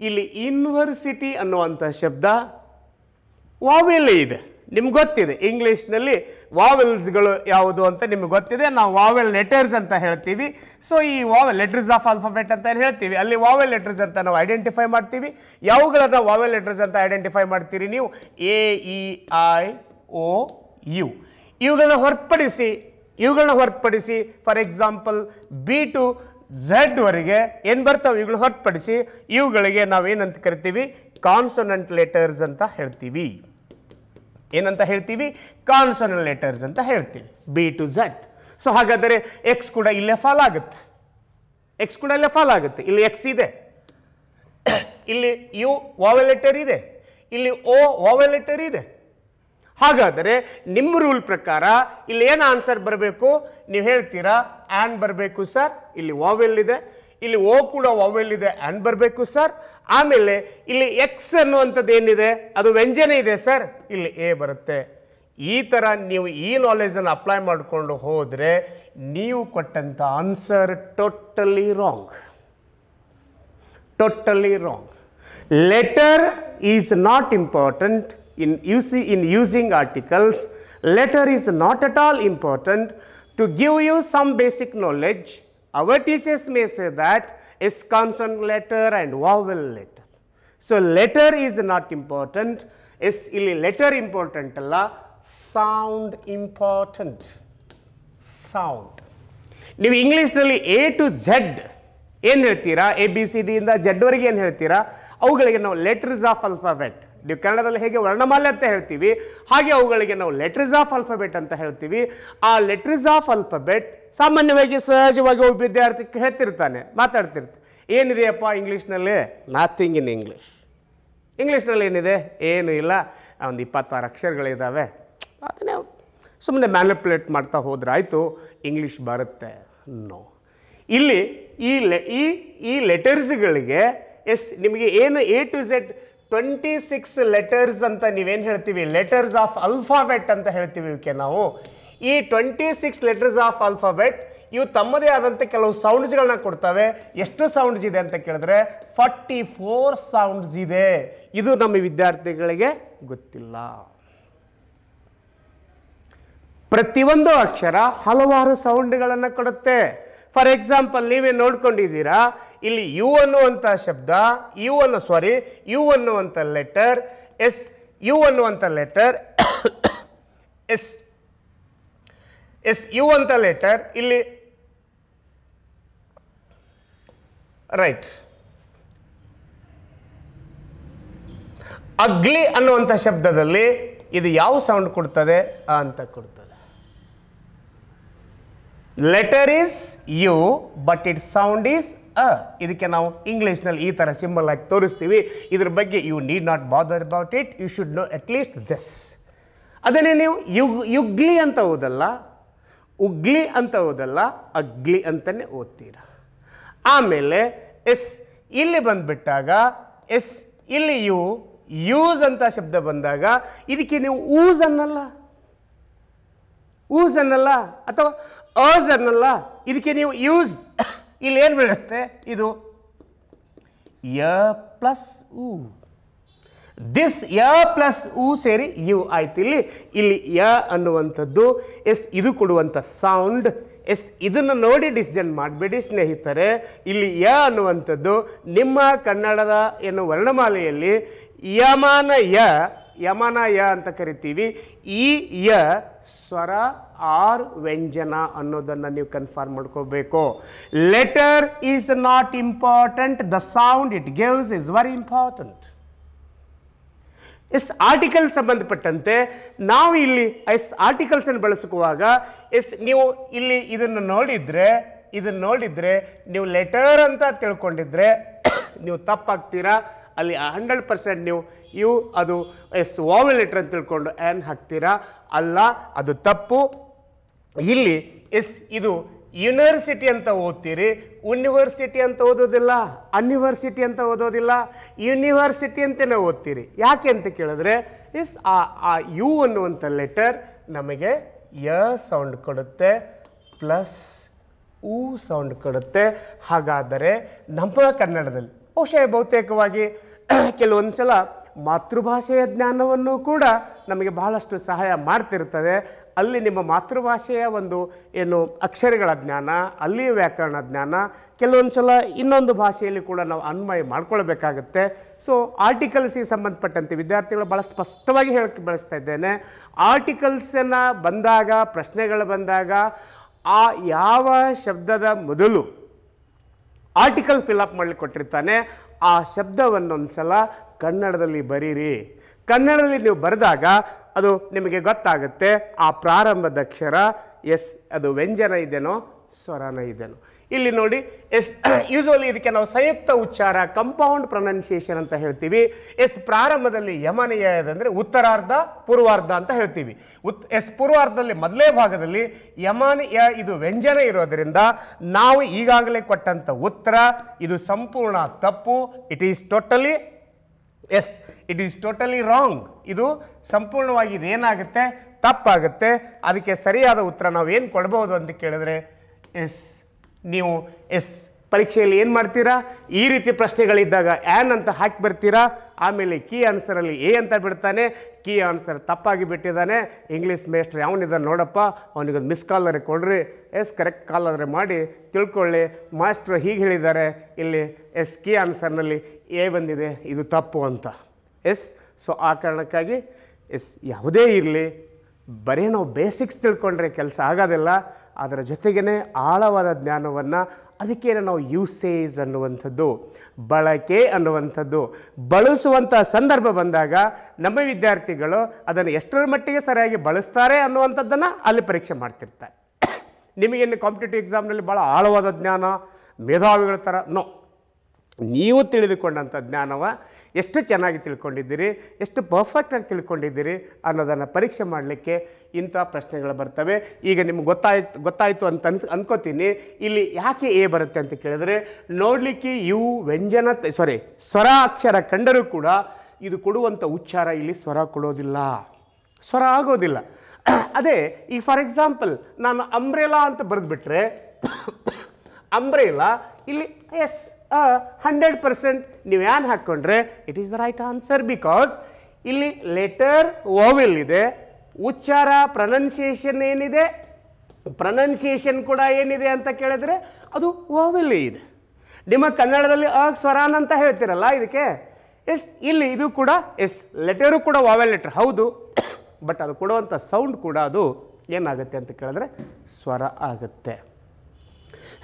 ಇಲ್ಲಿ ಯೂನಿವರ್ಸಿಟಿ ಅನ್ನುವಂಥ ಶಬ್ದ ವಾವೆಲ್ಲೇ ಇದೆ ನಿಮ್ಗೆ ಗೊತ್ತಿದೆ ಇಂಗ್ಲೀಷ್ನಲ್ಲಿ ವಾವೆಲ್ಸ್ಗಳು ಯಾವುದು ಅಂತ ನಿಮ್ಗೆ ಗೊತ್ತಿದೆ ನಾವು ವಾವೆಲ್ ಲೆಟರ್ಸ್ ಅಂತ ಹೇಳ್ತೀವಿ ಸೊ ಈ ವಾವೆಲ್ ಲೆಟರ್ಸ್ ಆಫ್ ಆಲ್ಫಾಬೆಟ್ ಅಂತ ಏನು ಹೇಳ್ತೀವಿ ಅಲ್ಲಿ ವಾವೆಲ್ ಲೆಟರ್ಸ್ ಅಂತ ನಾವು ಐಡೆಂಟಿಫೈ ಮಾಡ್ತೀವಿ ಯಾವುಗಳನ್ನ ವಾವೆಲ್ ಲೆಟರ್ಸ್ ಅಂತ ಐಡೆಂಟಿಫೈ ಮಾಡ್ತೀರಿ ನೀವು A E I O U ಇವುಗಳನ್ನ ಹೊರತುಪಡಿಸಿ ಇವುಗಳನ್ನ ಹೊರತುಪಡಿಸಿ ಫಾರ್ ಎಕ್ಸಾಂಪಲ್ ಬಿ ಟು ಝಡ್ವರೆಗೆ ಏನು ಬರ್ತಾವೆ ಇವುಗಳು ಹೊರತುಪಡಿಸಿ ಇವುಗಳಿಗೆ ನಾವು ಏನಂತ ಕರಿತೀವಿ ಕಾನ್ಸೊನೆಂಟ್ ಲೆಟರ್ಸ್ ಅಂತ ಹೇಳ್ತೀವಿ ಏನಂತ ಹೇಳ್ತೀವಿ ಕಾನ್ಸೋನಲ್ ಲೆಟರ್ಸ್ ಅಂತ ಹೇಳ್ತೀವಿ ಬಿ ಟು ಝಡ್ ಸೊ ಹಾಗಾದರೆ ಎಕ್ಸ್ ಕೂಡ ಇಲ್ಲೇ ಫಾಲ್ ಆಗುತ್ತೆ ಎಕ್ಸ್ ಕೂಡ ಇಲ್ಲೇ ಫಾಲ್ ಆಗುತ್ತೆ ಇಲ್ಲಿ ಎಕ್ಸ್ ಇದೆ ಇಲ್ಲಿ ಯು ವಾವೆಲ್ ಲೆಟರ್ ಇದೆ ಇಲ್ಲಿ ಓ ವಾವೆಲ್ ಲೆಟರ್ ಇದೆ ಹಾಗಾದರೆ ನಿಮ್ಮ ರೂಲ್ ಪ್ರಕಾರ ಇಲ್ಲಿ ಏನು ಆನ್ಸರ್ ಬರಬೇಕು ನೀವು ಹೇಳ್ತೀರಾ ಆ್ಯಂಡ್ ಬರಬೇಕು ಸರ್ ಇಲ್ಲಿ ವಾವೆಲ್ ಇದೆ ಇಲ್ಲಿ ಓ ಕೂಡ ಇದೆ ಆ್ಯಂಡ್ ಬರಬೇಕು ಸರ್ ಆಮೇಲೆ ಇಲ್ಲಿ ಎಕ್ಸ್ ಅನ್ನುವಂಥದ್ದು ಏನಿದೆ ಅದು ವ್ಯಂಜನೆ ಇದೆ ಸರ್ ಇಲ್ಲಿ ಎ ಬರುತ್ತೆ ಈ ಥರ ನೀವು ಈ ನಾಲೆಜನ್ನು ಅಪ್ಲೈ ಮಾಡಿಕೊಂಡು ಹೋದರೆ ನೀವು ಕೊಟ್ಟಂಥ answer totally wrong totally wrong letter is not important in ಯೂಸಿ in using articles letter is not at all important to give you some basic knowledge Our teachers may say that is consonant letter and vowel letter. So, letter is not important, is letter important La sound important, sound. ನೀವು ಇಂಗ್ಲೀಷ್ನಲ್ಲಿ ಎ ಟು ಝೆಡ್ ಏನು ಹೇಳ್ತೀರಾ ಎ ಬಿ ಸಿ ಡಿಯಿಂದ ಝೆಡ್ವರೆಗೆ ಏನು ಹೇಳ್ತೀರಾ ಅವುಗಳಿಗೆ ನಾವು ಲೆಟರ್ಸ್ ಆಫ್ ಅಲ್ಫಾಬೆಟ್ ನೀವು ಕನ್ನಡದಲ್ಲಿ ಹೇಗೆ ವರ್ಣಮಾಲೆ ಅಂತ ಹೇಳ್ತೀವಿ ಹಾಗೆ ಅವುಗಳಿಗೆ ನಾವು ಲೆಟ್ರಿಸ್ ಆಫ್ ಅಲ್ಫಬೆಟ್ ಅಂತ ಹೇಳ್ತೀವಿ ಆ ಲೆಟ್ರಿಸ್ ಆಫ್ ಅಲ್ಫಬೆಟ್ ಸಾಮಾನ್ಯವಾಗಿ ಸಹಜವಾಗಿ ಒಬ್ಬ ವಿದ್ಯಾರ್ಥಿ ಹೇಳ್ತಿರ್ತಾನೆ ಮಾತಾಡ್ತಿರ್ತಾನೆ ಏನಿದೆಯಪ್ಪ ಇಂಗ್ಲೀಷ್ನಲ್ಲಿ ನಾಥಿಂಗ್ ಇನ್ ಇಂಗ್ಲೀಷ್ ಇಂಗ್ಲೀಷ್ನಲ್ಲಿ ಏನಿದೆ ಏನು ಇಲ್ಲ ಒಂದು ಇಪ್ಪತ್ತಾರು ಅಕ್ಷರಗಳಿದ್ದಾವೆ ಅದನ್ನೇ ಸುಮ್ಮನೆ ಮ್ಯಾನಿಪ್ಯುಲೇಟ್ ಮಾಡ್ತಾ ಹೋದ್ರೆ ಆಯಿತು ಇಂಗ್ಲೀಷ್ ಬರುತ್ತೆ ನೋ ಇಲ್ಲಿ ಈ ಲೆ ಈ ಲೆಟರ್ಸ್ಗಳಿಗೆ ಎಸ್ ನಿಮಗೆ ಏನು A to Z twenty six letters ಅಂತ ನೀವೇನು ಹೇಳ್ತೀವಿ ಲೆಟರ್ಸ್ ಆಫ್ ಅಲ್ಫಾಬೆಟ್ ಅಂತ ಹೇಳ್ತೀವಿ ಇವಕ್ಕೆ ನಾವು ಈ twenty six letters of alphabet ಇವು ತಮ್ಮದೇ ಆದಂಥ ಕೆಲವು ಸೌಂಡ್ಸ್ಗಳನ್ನ ಕೊಡ್ತವೆ ಎಷ್ಟು ಸೌಂಡ್ಸ್ ಇದೆ ಅಂತ ಕೇಳಿದ್ರೆ ಫಾರ್ಟಿ ಫೋರ್ ಸೌಂಡ್ಸ್ ಇದೆ ಇದು ನಮ್ಮ ವಿದ್ಯಾರ್ಥಿಗಳಿಗೆ ಗೊತ್ತಿಲ್ಲ ಪ್ರತಿಯೊಂದು ಅಕ್ಷರ ಹಲವಾರು ಸೌಂಡ್ಗಳನ್ನು ಕೊಡುತ್ತೆ ಫಾರ್ ಎಕ್ಸಾಂಪಲ್ ನೀವೇ ನೋಡ್ಕೊಂಡಿದ್ದೀರಾ ಇಲ್ಲಿ ಯು ಅನ್ನುವಂಥ ಶಬ್ದ ಯು ಅನ್ನು ಸಾರಿ ಯು ಅನ್ನುವಂಥ ಲೆಟರ್ ಎಸ್ ಯು ಅನ್ನುವಂಥ ಲೆಟರ್ ಎಸ್ ಎಸ್ ಯು ಅಂತ ಲೆಟರ್ ಇಲ್ಲಿ ರೈಟ್ ಅಗ್ಲಿ ಅನ್ನುವಂಥ ಶಬ್ದದಲ್ಲಿ ಇದು ಯಾವ ಸೌಂಡ್ ಕೊಡ್ತದೆ ಅಂತ ಕೊಡ್ತದೆ letter is U but it sound is ಅ ಇದಕ್ಕೆ ನಾವು ಇಂಗ್ಲೀಷ್ನಲ್ಲಿ ಈ ಥರ ಸಿಂಬಲ್ ಆಗಿ ತೋರಿಸ್ತೀವಿ ಇದ್ರ ಬಗ್ಗೆ you need not bother about it you should know at least this ಅದನ್ನೇ ನೀವು ಯುಗ್ ಯುಗ್ಲಿ ಅಂತ ಓದಲ್ಲ ಉಗ್ಲಿ ಅಂತ ಓದಲ್ಲ ಅಗ್ಲಿ ಅಂತಲೇ ಓದ್ತೀರ ಆಮೇಲೆ ಎಸ್ ಇಲ್ಲಿ ಬಂದುಬಿಟ್ಟಾಗ ಎಸ್ ಇಲ್ಲಿ ಯು ಯೂಸ್ ಅಂತ ಶಬ್ದ ಬಂದಾಗ ಇದಕ್ಕೆ ನೀವು ಊಸ್ ಅನ್ನಲ್ಲ ಊಸ್ ಅನ್ನಲ್ಲ ಅಥವಾ ಅಸ್ ಅನ್ನಲ್ಲ ಇದಕ್ಕೆ ನೀವು ಯೂಸ್ ಇಲ್ಲಿ ಏನು ಬೀಳುತ್ತೆ ಇದು ಯ ಪ್ಲಸ್ ಉ ದಿಸ್ ಯ ಪ್ಲಸ್ ಉ ಸೇರಿ ಯು ಆಯ್ತು ಇಲ್ಲಿ ಇಲ್ಲಿ ಯ ಅನ್ನುವಂಥದ್ದು ಎಸ್ ಇದು ಕೊಡುವಂಥ ಸೌಂಡ್ ಎಸ್ ಇದನ್ನು ನೋಡಿ ಡಿಸಿಷನ್ ಮಾಡಬೇಡಿ ಸ್ನೇಹಿತರೆ ಇಲ್ಲಿ ಯ ಅನ್ನುವಂಥದ್ದು ನಿಮ್ಮ ಕನ್ನಡದ ಏನು ವರ್ಣಮಾಲೆಯಲ್ಲಿ ಯಮಾನ ಯ ಯಮಾನ ಯ ಅಂತ ಕರಿತೀವಿ ಈ ಯ ಸ್ವರ ಆರ್ ವ್ಯಂಜನ ಅನ್ನೋದನ್ನು ನೀವು ಕನ್ಫರ್ಮ್ ಮಾಡ್ಕೋಬೇಕು letter is not important the sound it gives is very important yes article ಸಂಬಂಧಪಟ್ಟಂತೆ ನಾವು ಇಲ್ಲಿ ಎಸ್ ಆರ್ಟಿಕಲ್ಸನ್ನು ಬಳಸುವಾಗ ಎಸ್ ನೀವು ಇಲ್ಲಿ ಇದನ್ನು ನೋಡಿದರೆ ಇದನ್ನು ನೋಡಿದರೆ ನೀವು ಲೆಟರ್ ಅಂತ ತಿಳ್ಕೊಂಡಿದ್ರೆ ನೀವು ತಪ್ಪಾಗ್ತೀರಾ ಅಲ್ಲಿ ಹಂಡ್ರೆಡ್ ಪರ್ಸೆಂಟ್ ನೀವು ಇವು ಅದು ಎಸ್ ವಾವಲ್ ಲೆಟರ್ ಅಂತ ತಿಳ್ಕೊಂಡು ಆ್ಯನ್ ಹಾಕ್ತೀರಾ ಅಲ್ಲ ಅದು ತಪ್ಪು ಇಲ್ಲಿ ಎಸ್ ಇದು ಯೂನಿವರ್ಸಿಟಿ ಅಂತ ಓದ್ತೀರಿ ಯೂನಿವರ್ಸಿಟಿ ಅಂತ ಓದೋದಿಲ್ಲ ಅನಿವರ್ಸಿಟಿ ಅಂತ ಓದೋದಿಲ್ಲ ಯೂನಿವರ್ಸಿಟಿ ಅಂತಲೇ ಓದ್ತೀರಿ ಯಾಕೆ ಅಂತ ಕೇಳಿದ್ರೆ ಇಸ್ ಆ ಆ ಯು ಅನ್ನುವಂಥ ಲೆಟರ್ ನಮಗೆ ಯ ಸೌಂಡ್ ಕೊಡುತ್ತೆ ಪ್ಲಸ್ ಊ ಸೌಂಡ್ ಕೊಡುತ್ತೆ ಹಾಗಾದರೆ ನಮ್ಮ ಕನ್ನಡದಲ್ಲಿ ಬಹುಶಃ ಬಹುತೇಕವಾಗಿ ಕೆಲವೊಂದು ಸಲ ಮಾತೃಭಾಷೆಯ ಜ್ಞಾನವನ್ನು ಕೂಡ ನಮಗೆ ಬಹಳಷ್ಟು ಸಹಾಯ ಮಾಡ್ತಿರ್ತದೆ ಅಲ್ಲಿ ನಿಮ್ಮ ಮಾತೃಭಾಷೆಯ ಒಂದು ಏನು ಅಕ್ಷರಗಳ ಜ್ಞಾನ ಅಲ್ಲಿಯ ವ್ಯಾಕರಣ ಜ್ಞಾನ ಕೆಲವೊಂದು ಸಲ ಇನ್ನೊಂದು ಭಾಷೆಯಲ್ಲಿ ಕೂಡ ನಾವು ಅನ್ವಯ ಮಾಡ್ಕೊಳ್ಬೇಕಾಗುತ್ತೆ ಸೊ ಆರ್ಟಿಕಲ್ಸಿಗೆ ಸಂಬಂಧಪಟ್ಟಂತೆ ವಿದ್ಯಾರ್ಥಿಗಳು ಭಾಳ ಸ್ಪಷ್ಟವಾಗಿ ಹೇಳಕ್ಕೆ ಬಳಸ್ತಾ ಇದ್ದೇನೆ ಆರ್ಟಿಕಲ್ಸನ್ನು ಬಂದಾಗ ಪ್ರಶ್ನೆಗಳು ಬಂದಾಗ ಆ ಯಾವ ಶಬ್ದದ ಮೊದಲು ಆರ್ಟಿಕಲ್ ಅಪ್ ಮಾಡಲಿಕ್ಕೆ ಕೊಟ್ಟಿರ್ತಾನೆ ಆ ಶಬ್ದವನ್ನೊಂದು ಸಲ ಕನ್ನಡದಲ್ಲಿ ಬರೀರಿ ಕನ್ನಡದಲ್ಲಿ ನೀವು ಬರೆದಾಗ ಅದು ನಿಮಗೆ ಗೊತ್ತಾಗುತ್ತೆ ಆ ಪ್ರಾರಂಭದ ಅಕ್ಷರ ಎಸ್ ಅದು ವ್ಯಂಜನ ಇದೆನೋ ಸ್ವರನ ಇದೆನೋ ಇಲ್ಲಿ ನೋಡಿ ಎಸ್ ಯೂಶುವಲಿ ಇದಕ್ಕೆ ನಾವು ಸಂಯುಕ್ತ ಉಚ್ಚಾರ ಕಂಪೌಂಡ್ ಪ್ರೊನೌನ್ಸಿಯೇಷನ್ ಅಂತ ಹೇಳ್ತೀವಿ ಎಸ್ ಪ್ರಾರಂಭದಲ್ಲಿ ಯಮನೀಯ ಅಂದರೆ ಉತ್ತರಾರ್ಧ ಪೂರ್ವಾರ್ಧ ಅಂತ ಹೇಳ್ತೀವಿ ಉತ್ ಎಸ್ ಪೂರ್ವಾರ್ಧದಲ್ಲಿ ಮೊದಲೇ ಭಾಗದಲ್ಲಿ ಯಮಾನೀಯ ಇದು ವ್ಯಂಜನ ಇರೋದರಿಂದ ನಾವು ಈಗಾಗಲೇ ಕೊಟ್ಟಂಥ ಉತ್ತರ ಇದು ಸಂಪೂರ್ಣ ತಪ್ಪು it is totally yes it is totally wrong ಇದು ಸಂಪೂರ್ಣವಾಗಿ ಇದೇನಾಗುತ್ತೆ ತಪ್ಪಾಗುತ್ತೆ ಅದಕ್ಕೆ ಸರಿಯಾದ ಉತ್ತರ ನಾವು ಏನು ಕೊಡ್ಬೋದು ಅಂತ ಕೇಳಿದ್ರೆ ಎಸ್ ನೀವು ಎಸ್ ಪರೀಕ್ಷೆಯಲ್ಲಿ ಏನು ಮಾಡ್ತೀರಾ ಈ ರೀತಿ ಪ್ರಶ್ನೆಗಳಿದ್ದಾಗ ಆ್ಯನ್ ಅಂತ ಹಾಕಿ ಬರ್ತೀರಾ ಆಮೇಲೆ ಕೀ ಆನ್ಸರಲ್ಲಿ ಎ ಅಂತ ಬಿಡ್ತಾನೆ ಕೀ ಆನ್ಸರ್ ತಪ್ಪಾಗಿ ಬಿಟ್ಟಿದ್ದಾನೆ ಇಂಗ್ಲೀಷ್ ಮೇಸ್ಟ್ರು ಅವನಿದ್ದಾನೆ ನೋಡಪ್ಪ ಅವನಿಗೊಂದು ಮಿಸ್ ಆದರೆ ಕೊಡ್ರಿ ಎಸ್ ಕರೆಕ್ಟ್ ಕಾಲ್ ಆದರೆ ಮಾಡಿ ತಿಳ್ಕೊಳ್ಳಿ ಮಾಸ್ಟ್ರು ಹೀಗೆ ಹೇಳಿದ್ದಾರೆ ಇಲ್ಲಿ ಎಸ್ ಕೀ ಆನ್ಸರ್ನಲ್ಲಿ ಎ ಬಂದಿದೆ ಇದು ತಪ್ಪು ಅಂತ ಎಸ್ ಸೊ ಆ ಕಾರಣಕ್ಕಾಗಿ ಎಸ್ ಯಾವುದೇ ಇರಲಿ ಬರೀ ನಾವು ಬೇಸಿಕ್ಸ್ ತಿಳ್ಕೊಂಡ್ರೆ ಕೆಲಸ ಆಗೋದಿಲ್ಲ ಅದರ ಜೊತೆಗೇ ಆಳವಾದ ಜ್ಞಾನವನ್ನು ಅದಕ್ಕೇನೆ ನಾವು ಯೂಸೇಜ್ ಅನ್ನುವಂಥದ್ದು ಬಳಕೆ ಅನ್ನುವಂಥದ್ದು ಬಳಸುವಂಥ ಸಂದರ್ಭ ಬಂದಾಗ ನಮ್ಮ ವಿದ್ಯಾರ್ಥಿಗಳು ಅದನ್ನು ಎಷ್ಟರ ಮಟ್ಟಿಗೆ ಸರಿಯಾಗಿ ಬಳಸ್ತಾರೆ ಅನ್ನುವಂಥದ್ದನ್ನು ಅಲ್ಲಿ ಪರೀಕ್ಷೆ ಮಾಡ್ತಿರ್ತಾರೆ ನಿಮಗೇನು ಕಾಂಪಿಟೇಟಿವ್ ಎಕ್ಸಾಮ್ನಲ್ಲಿ ಭಾಳ ಆಳವಾದ ಜ್ಞಾನ ಮೇಧಾವಿಗಳ ಥರ ನೋ ನೀವು ತಿಳಿದುಕೊಂಡಂಥ ಜ್ಞಾನವ ಎಷ್ಟು ಚೆನ್ನಾಗಿ ತಿಳ್ಕೊಂಡಿದ್ದೀರಿ ಎಷ್ಟು ಪರ್ಫೆಕ್ಟಾಗಿ ತಿಳ್ಕೊಂಡಿದ್ದೀರಿ ಅನ್ನೋದನ್ನು ಪರೀಕ್ಷೆ ಮಾಡಲಿಕ್ಕೆ ಇಂಥ ಪ್ರಶ್ನೆಗಳು ಬರ್ತವೆ ಈಗ ನಿಮ್ಗೆ ಗೊತ್ತಾಯ್ತು ಗೊತ್ತಾಯಿತು ಅಂತ ಅನ್ಸ್ ಅನ್ಕೋತೀನಿ ಇಲ್ಲಿ ಯಾಕೆ ಎ ಬರುತ್ತೆ ಅಂತ ಕೇಳಿದ್ರೆ ನೋಡಲಿಕ್ಕೆ ಯು ವ್ಯಂಜನ ಸಾರಿ ಸ್ವರ ಅಕ್ಷರ ಕಂಡರೂ ಕೂಡ ಇದು ಕೊಡುವಂಥ ಉಚ್ಚಾರ ಇಲ್ಲಿ ಸ್ವರ ಕೊಡೋದಿಲ್ಲ ಸ್ವರ ಆಗೋದಿಲ್ಲ ಅದೇ ಈ ಫಾರ್ ಎಕ್ಸಾಂಪಲ್ ನಾನು ಅಂಬ್ರೇಲಾ ಅಂತ ಬರೆದ್ಬಿಟ್ರೆ ಅಂಬ್ರೇಲಾ ಇಲ್ಲಿ ಎಸ್ ಹಂಡ್ರೆಡ್ ಪರ್ಸೆಂಟ್ ನೀವು ಏನು ಹಾಕ್ಕೊಂಡ್ರೆ it is the right answer because ಇಲ್ಲಿ ಲೆಟರ್ ಓವೆಲ್ ಇದೆ ಉಚ್ಚಾರ ಪ್ರನೌನ್ಸಿಯೇಷನ್ ಏನಿದೆ ಪ್ರನೌನ್ಸಿಯೇಷನ್ ಕೂಡ ಏನಿದೆ ಅಂತ ಕೇಳಿದ್ರೆ ಅದು ಓವೆಲ್ ಇದೆ ನಿಮ್ಮ ಕನ್ನಡದಲ್ಲಿ ಅ ಸ್ವರಾನ್ ಅಂತ ಹೇಳ್ತಿರಲ್ಲ ಇದಕ್ಕೆ ಎಸ್ ಇಲ್ಲಿ ಇದು ಕೂಡ ಎಸ್ ಲೆಟರು ಕೂಡ ವಾವೆಲ್ ಲೆಟರ್ ಹೌದು ಬಟ್ ಅದು ಕೊಡುವಂಥ ಸೌಂಡ್ ಕೂಡ ಅದು ಏನಾಗುತ್ತೆ ಅಂತ ಕೇಳಿದ್ರೆ ಸ್ವರ ಆಗುತ್ತೆ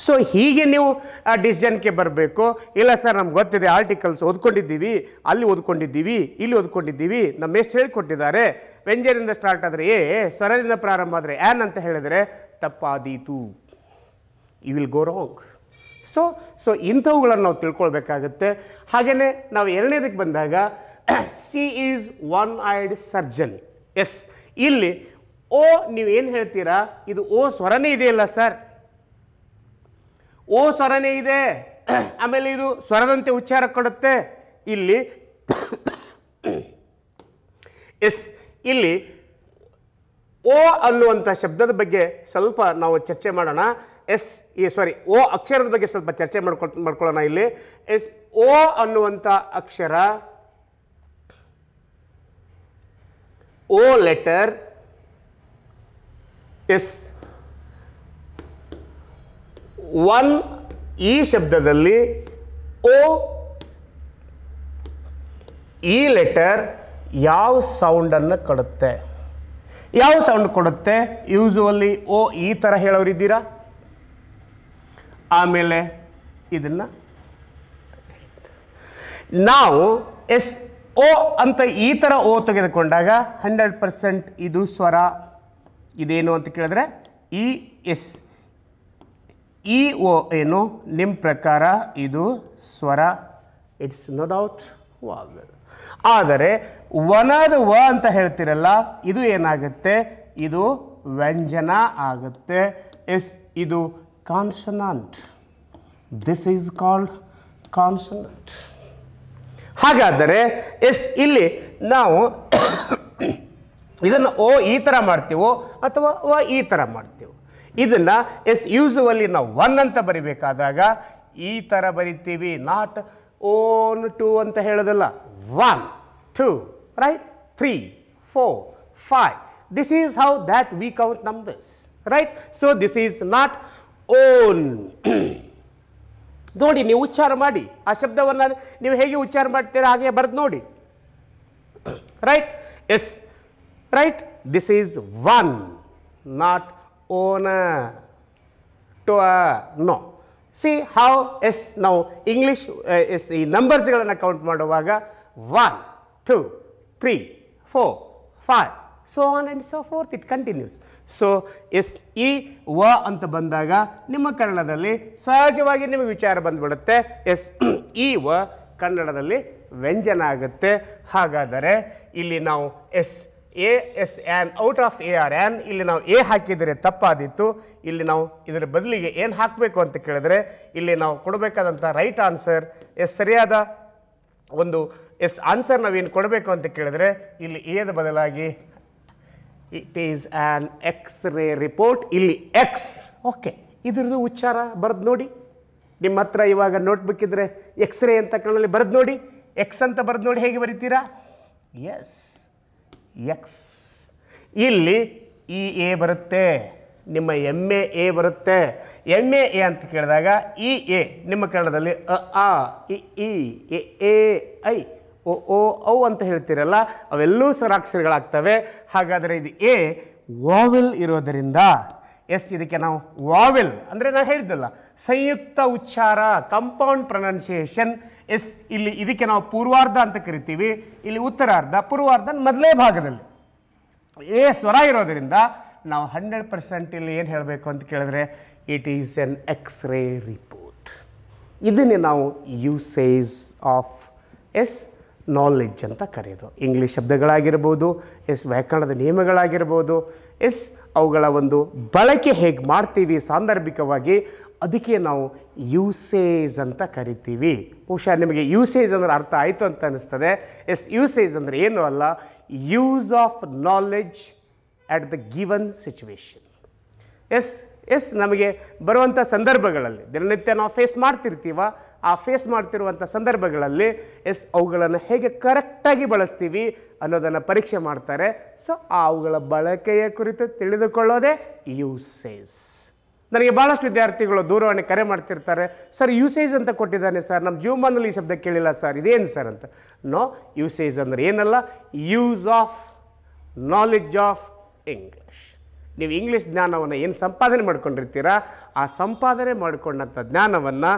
ಸೊ ಹೀಗೆ ನೀವು ಆ ಡಿಸಿಷನ್ಗೆ ಬರಬೇಕು ಇಲ್ಲ ಸರ್ ನಮ್ಗೆ ಗೊತ್ತಿದೆ ಆರ್ಟಿಕಲ್ಸ್ ಓದ್ಕೊಂಡಿದ್ದೀವಿ ಅಲ್ಲಿ ಓದ್ಕೊಂಡಿದ್ದೀವಿ ಇಲ್ಲಿ ಓದ್ಕೊಂಡಿದ್ದೀವಿ ನಮ್ಮ ಎಷ್ಟು ಹೇಳಿಕೊಟ್ಟಿದ್ದಾರೆ ವ್ಯಂಜನದಿಂದ ಸ್ಟಾರ್ಟ್ ಆದರೆ ಏ ಸ್ವರದಿಂದ ಪ್ರಾರಂಭ ಆದರೆ ಏನ್ ಅಂತ ಹೇಳಿದರೆ ತಪ್ಪಾದೀತು you will go wrong so so ಇಂಥವುಗಳನ್ನು ನಾವು ತಿಳ್ಕೊಳ್ಬೇಕಾಗುತ್ತೆ ಹಾಗೆಯೇ ನಾವು ಎರಡನೇದಕ್ಕೆ ಬಂದಾಗ she is one eyed surgeon yes ಇಲ್ಲಿ ಓ ನೀವು ಏನು ಹೇಳ್ತೀರಾ ಇದು ಓ ಸ್ವರನೇ ಇದೆಯಲ್ಲ ಸರ್ ಓ ಸ್ವರನೇ ಇದೆ ಆಮೇಲೆ ಇದು ಸ್ವರದಂತೆ ಉಚ್ಚಾರ ಕೊಡುತ್ತೆ ಇಲ್ಲಿ ಎಸ್ ಇಲ್ಲಿ ಓ ಅನ್ನುವಂಥ ಶಬ್ದದ ಬಗ್ಗೆ ಸ್ವಲ್ಪ ನಾವು ಚರ್ಚೆ ಮಾಡೋಣ ಎಸ್ ಈ ಸಾರಿ ಓ ಅಕ್ಷರದ ಬಗ್ಗೆ ಸ್ವಲ್ಪ ಚರ್ಚೆ ಮಾಡ್ಕೊಳ್ ಮಾಡ್ಕೊಳ್ಳೋಣ ಇಲ್ಲಿ ಎಸ್ ಓ ಅನ್ನುವಂಥ ಅಕ್ಷರ ಓ ಲೆಟರ್ ಎಸ್ ಒನ್ ಈ ಶಬ್ದದಲ್ಲಿ ಓ ಈ ಲೆಟರ್ ಯಾವ ಸೌಂಡನ್ನು ಕೊಡುತ್ತೆ ಯಾವ ಸೌಂಡ್ ಕೊಡುತ್ತೆ ಯೂಸುವಲ್ಲಿ ಓ ಈ ಥರ ಹೇಳೋರಿದ್ದೀರಾ ಆಮೇಲೆ ಇದನ್ನು ನಾವು ಎಸ್ ಓ ಅಂತ ಈ ಥರ ಓ ತೆಗೆದುಕೊಂಡಾಗ ಹಂಡ್ರೆಡ್ ಪರ್ಸೆಂಟ್ ಇದು ಸ್ವರ ಇದೇನು ಅಂತ ಕೇಳಿದ್ರೆ ಇ ಎಸ್ ಇ ಒ ಏನು ನಿಮ್ಮ ಪ್ರಕಾರ ಇದು ಸ್ವರ ಇಟ್ಸ್ ನೋ ಡೌಟ್ ವಾವೆಲ್ ಆದರೆ ವನದ ವ ಅಂತ ಹೇಳ್ತಿರಲ್ಲ ಇದು ಏನಾಗುತ್ತೆ ಇದು ವ್ಯಂಜನ ಆಗುತ್ತೆ ಎಸ್ ಇದು consonant this is called consonant ಹಾಗಾದರೆ ಎಸ್ ಇಲ್ಲಿ ನಾವು ಇದನ್ನು ಓ ಈ ಥರ ಮಾಡ್ತೀವೋ ಅಥವಾ ವ ಈ ಥರ ಮಾಡ್ತೀವೋ ಇದನ್ನು ಎಸ್ ಯೂಸುವಲಿ ನಾವು ಒನ್ ಅಂತ ಬರಿಬೇಕಾದಾಗ ಈ ಥರ ಬರಿತೀವಿ ನಾಟ್ ಓನ್ ಟೂ ಅಂತ ಹೇಳೋದಲ್ಲ one two right three four five this is how that we count numbers right so this is not own ನೋಡಿ ನೀವು ಉಚ್ಚಾರ ಮಾಡಿ ಆ ಶಬ್ದವನ್ನು ನೀವು ಹೇಗೆ ಉಚ್ಚಾರ ಮಾಡ್ತೀರ ಹಾಗೆ ಬರೆದು ನೋಡಿ right yes right this is one not owner. Toa, no. See C S S ನಾವು ಇಂಗ್ಲೀಷ್ ಎಸ್ ಈ ನಂಬರ್ಸ್ಗಳನ್ನು ಕೌಂಟ್ ಮಾಡುವಾಗ one two three four five so one and so forth it continues so yes ಇ ವ ಅಂತ ಬಂದಾಗ ನಿಮ್ಮ ಕನ್ನಡದಲ್ಲಿ ಸಹಜವಾಗಿ ನಿಮಗೆ ವಿಚಾರ ಬಂದುಬಿಡುತ್ತೆ ಎಸ್ ಇ ವ ಕನ್ನಡದಲ್ಲಿ ವ್ಯಂಜನ ಆಗುತ್ತೆ ಹಾಗಾದರೆ ಇಲ್ಲಿ ನಾವು yes a yes an out of a or an ಇಲ್ಲಿ ನಾವು ಎ ಹಾಕಿದರೆ ತಪ್ಪಾದಿತ್ತು ಇಲ್ಲಿ ನಾವು ಇದರ ಬದಲಿಗೆ ಏನು ಹಾಕಬೇಕು ಅಂತ ಕೇಳಿದ್ರೆ ಇಲ್ಲಿ ನಾವು ಕೊಡಬೇಕಾದಂಥ ರೈಟ್ ಆನ್ಸರ್ ಎಸ್ ಸರಿಯಾದ ಒಂದು ಎಸ್ ಆನ್ಸರ್ ನಾವೇನು ಕೊಡಬೇಕು ಅಂತ ಕೇಳಿದ್ರೆ ಇಲ್ಲಿ ಎದ ಬದಲಾಗಿ it is an X ray report ಇಲ್ಲಿ ಎಕ್ಸ್ ಓಕೆ ಇದ್ರದ್ದು ಉಚ್ಚಾರ ಬರೆದು ನೋಡಿ ನಿಮ್ಮ ಹತ್ರ ಇವಾಗ ನೋಟ್ಬುಕ್ ಎಕ್ಸ್ ರೇ ಅಂತ ಕಣ್ಣಲ್ಲಿ ಬರೆದು ನೋಡಿ ಎಕ್ಸ್ ಅಂತ ಬರೆದು ನೋಡಿ ಹೇಗೆ ಬರೀತೀರಾ ಎಸ್ ಎಕ್ಸ್ ಇಲ್ಲಿ ಇ ಎ ಬರುತ್ತೆ ನಿಮ್ಮ ಎಮ್ ಎ ಎ ಬರುತ್ತೆ ಎಮ್ ಎ ಎ ಅಂತ ಕೇಳಿದಾಗ ಇ ಎ ನಿಮ್ಮ ಕನ್ನಡದಲ್ಲಿ ಅ ಆ ಇ ಎ ಎ ಐ ಓ ಔ ಅಂತ ಹೇಳ್ತೀರಲ್ಲ ಅವೆಲ್ಲೂ ಸ್ವರಾಕ್ಷರಗಳಾಗ್ತವೆ ಹಾಗಾದರೆ ಇದು ಎ ವಾವೆಲ್ ಇರೋದರಿಂದ ಎಸ್ ಇದಕ್ಕೆ ನಾವು ವಾವೆಲ್ ಅಂದರೆ ನಾನು ಹೇಳಿದ್ದಲ್ಲ ಸಂಯುಕ್ತ ಉಚ್ಚಾರ ಕಂಪೌಂಡ್ ಪ್ರೊನೌನ್ಸಿಯೇಷನ್ ಎಸ್ ಇಲ್ಲಿ ಇದಕ್ಕೆ ನಾವು ಪೂರ್ವಾರ್ಧ ಅಂತ ಕರಿತೀವಿ ಇಲ್ಲಿ ಉತ್ತರಾರ್ಧ ಪೂರ್ವಾರ್ಧ ಮೊದಲೇ ಭಾಗದಲ್ಲಿ ಎ ಸ್ವರ ಇರೋದರಿಂದ ನಾವು ಹಂಡ್ರೆಡ್ ಪರ್ಸೆಂಟ್ ಇಲ್ಲಿ ಏನು ಹೇಳಬೇಕು ಅಂತ ಕೇಳಿದ್ರೆ it is an X ray report ಇದನ್ನೇ ನಾವು ಯೂಸೇಜ್ ಆಫ್ ಎಸ್ ನಾಲೆಡ್ಜ್ ಅಂತ ಕರೆಯೋದು ಇಂಗ್ಲೀಷ್ ಶಬ್ದಗಳಾಗಿರ್ಬೋದು ಎಸ್ ವ್ಯಾಕರಣದ ನಿಯಮಗಳಾಗಿರ್ಬೋದು ಎಸ್ ಅವುಗಳ ಒಂದು ಬಳಕೆ ಹೇಗೆ ಮಾಡ್ತೀವಿ ಸಾಂದರ್ಭಿಕವಾಗಿ ಅದಕ್ಕೆ ನಾವು ಯೂಸೇಜ್ ಅಂತ ಕರಿತೀವಿ ಬಹುಶಃ ನಿಮಗೆ ಯೂಸೇಜ್ ಅಂದರೆ ಅರ್ಥ ಆಯಿತು ಅಂತ ಅನ್ನಿಸ್ತದೆ ಎಸ್ ಯೂಸೇಜ್ ಅಂದರೆ ಏನು ಅಲ್ಲ use of knowledge at the given situation yes yes ನಮಗೆ ಬರುವಂಥ ಸಂದರ್ಭಗಳಲ್ಲಿ ದಿನನಿತ್ಯ ನಾವು ಫೇಸ್ ಮಾಡ್ತಿರ್ತೀವ ಆ ಫೇಸ್ ಮಾಡ್ತಿರುವಂಥ ಸಂದರ್ಭಗಳಲ್ಲಿ ಎಸ್ ಅವುಗಳನ್ನು ಹೇಗೆ ಕರೆಕ್ಟಾಗಿ ಬಳಸ್ತೀವಿ ಅನ್ನೋದನ್ನು ಪರೀಕ್ಷೆ ಮಾಡ್ತಾರೆ ಸೊ ಆ ಅವುಗಳ ಬಳಕೆಯ ಕುರಿತು ತಿಳಿದುಕೊಳ್ಳೋದೇ ಯೂಸೇಜ್ ನನಗೆ ಭಾಳಷ್ಟು ವಿದ್ಯಾರ್ಥಿಗಳು ದೂರವಾಣಿ ಕರೆ ಮಾಡ್ತಿರ್ತಾರೆ ಸರ್ ಯೂಸೇಜ್ ಅಂತ ಕೊಟ್ಟಿದ್ದಾನೆ ಸರ್ ನಮ್ಮ ಜೀವಮಾನದಲ್ಲಿ ಈ ಶಬ್ದ ಕೇಳಿಲ್ಲ ಸರ್ ಇದೇನು ಸರ್ ಅಂತ ನೋ ಯೂಸೇಜ್ ಅಂದರೆ ಏನಲ್ಲ use of knowledge of English ನೀವು ಇಂಗ್ಲೀಷ್ ಜ್ಞಾನವನ್ನು ಏನು ಸಂಪಾದನೆ ಮಾಡ್ಕೊಂಡಿರ್ತೀರಾ ಆ ಸಂಪಾದನೆ ಮಾಡಿಕೊಂಡಂಥ ಜ್ಞಾನವನ್ನು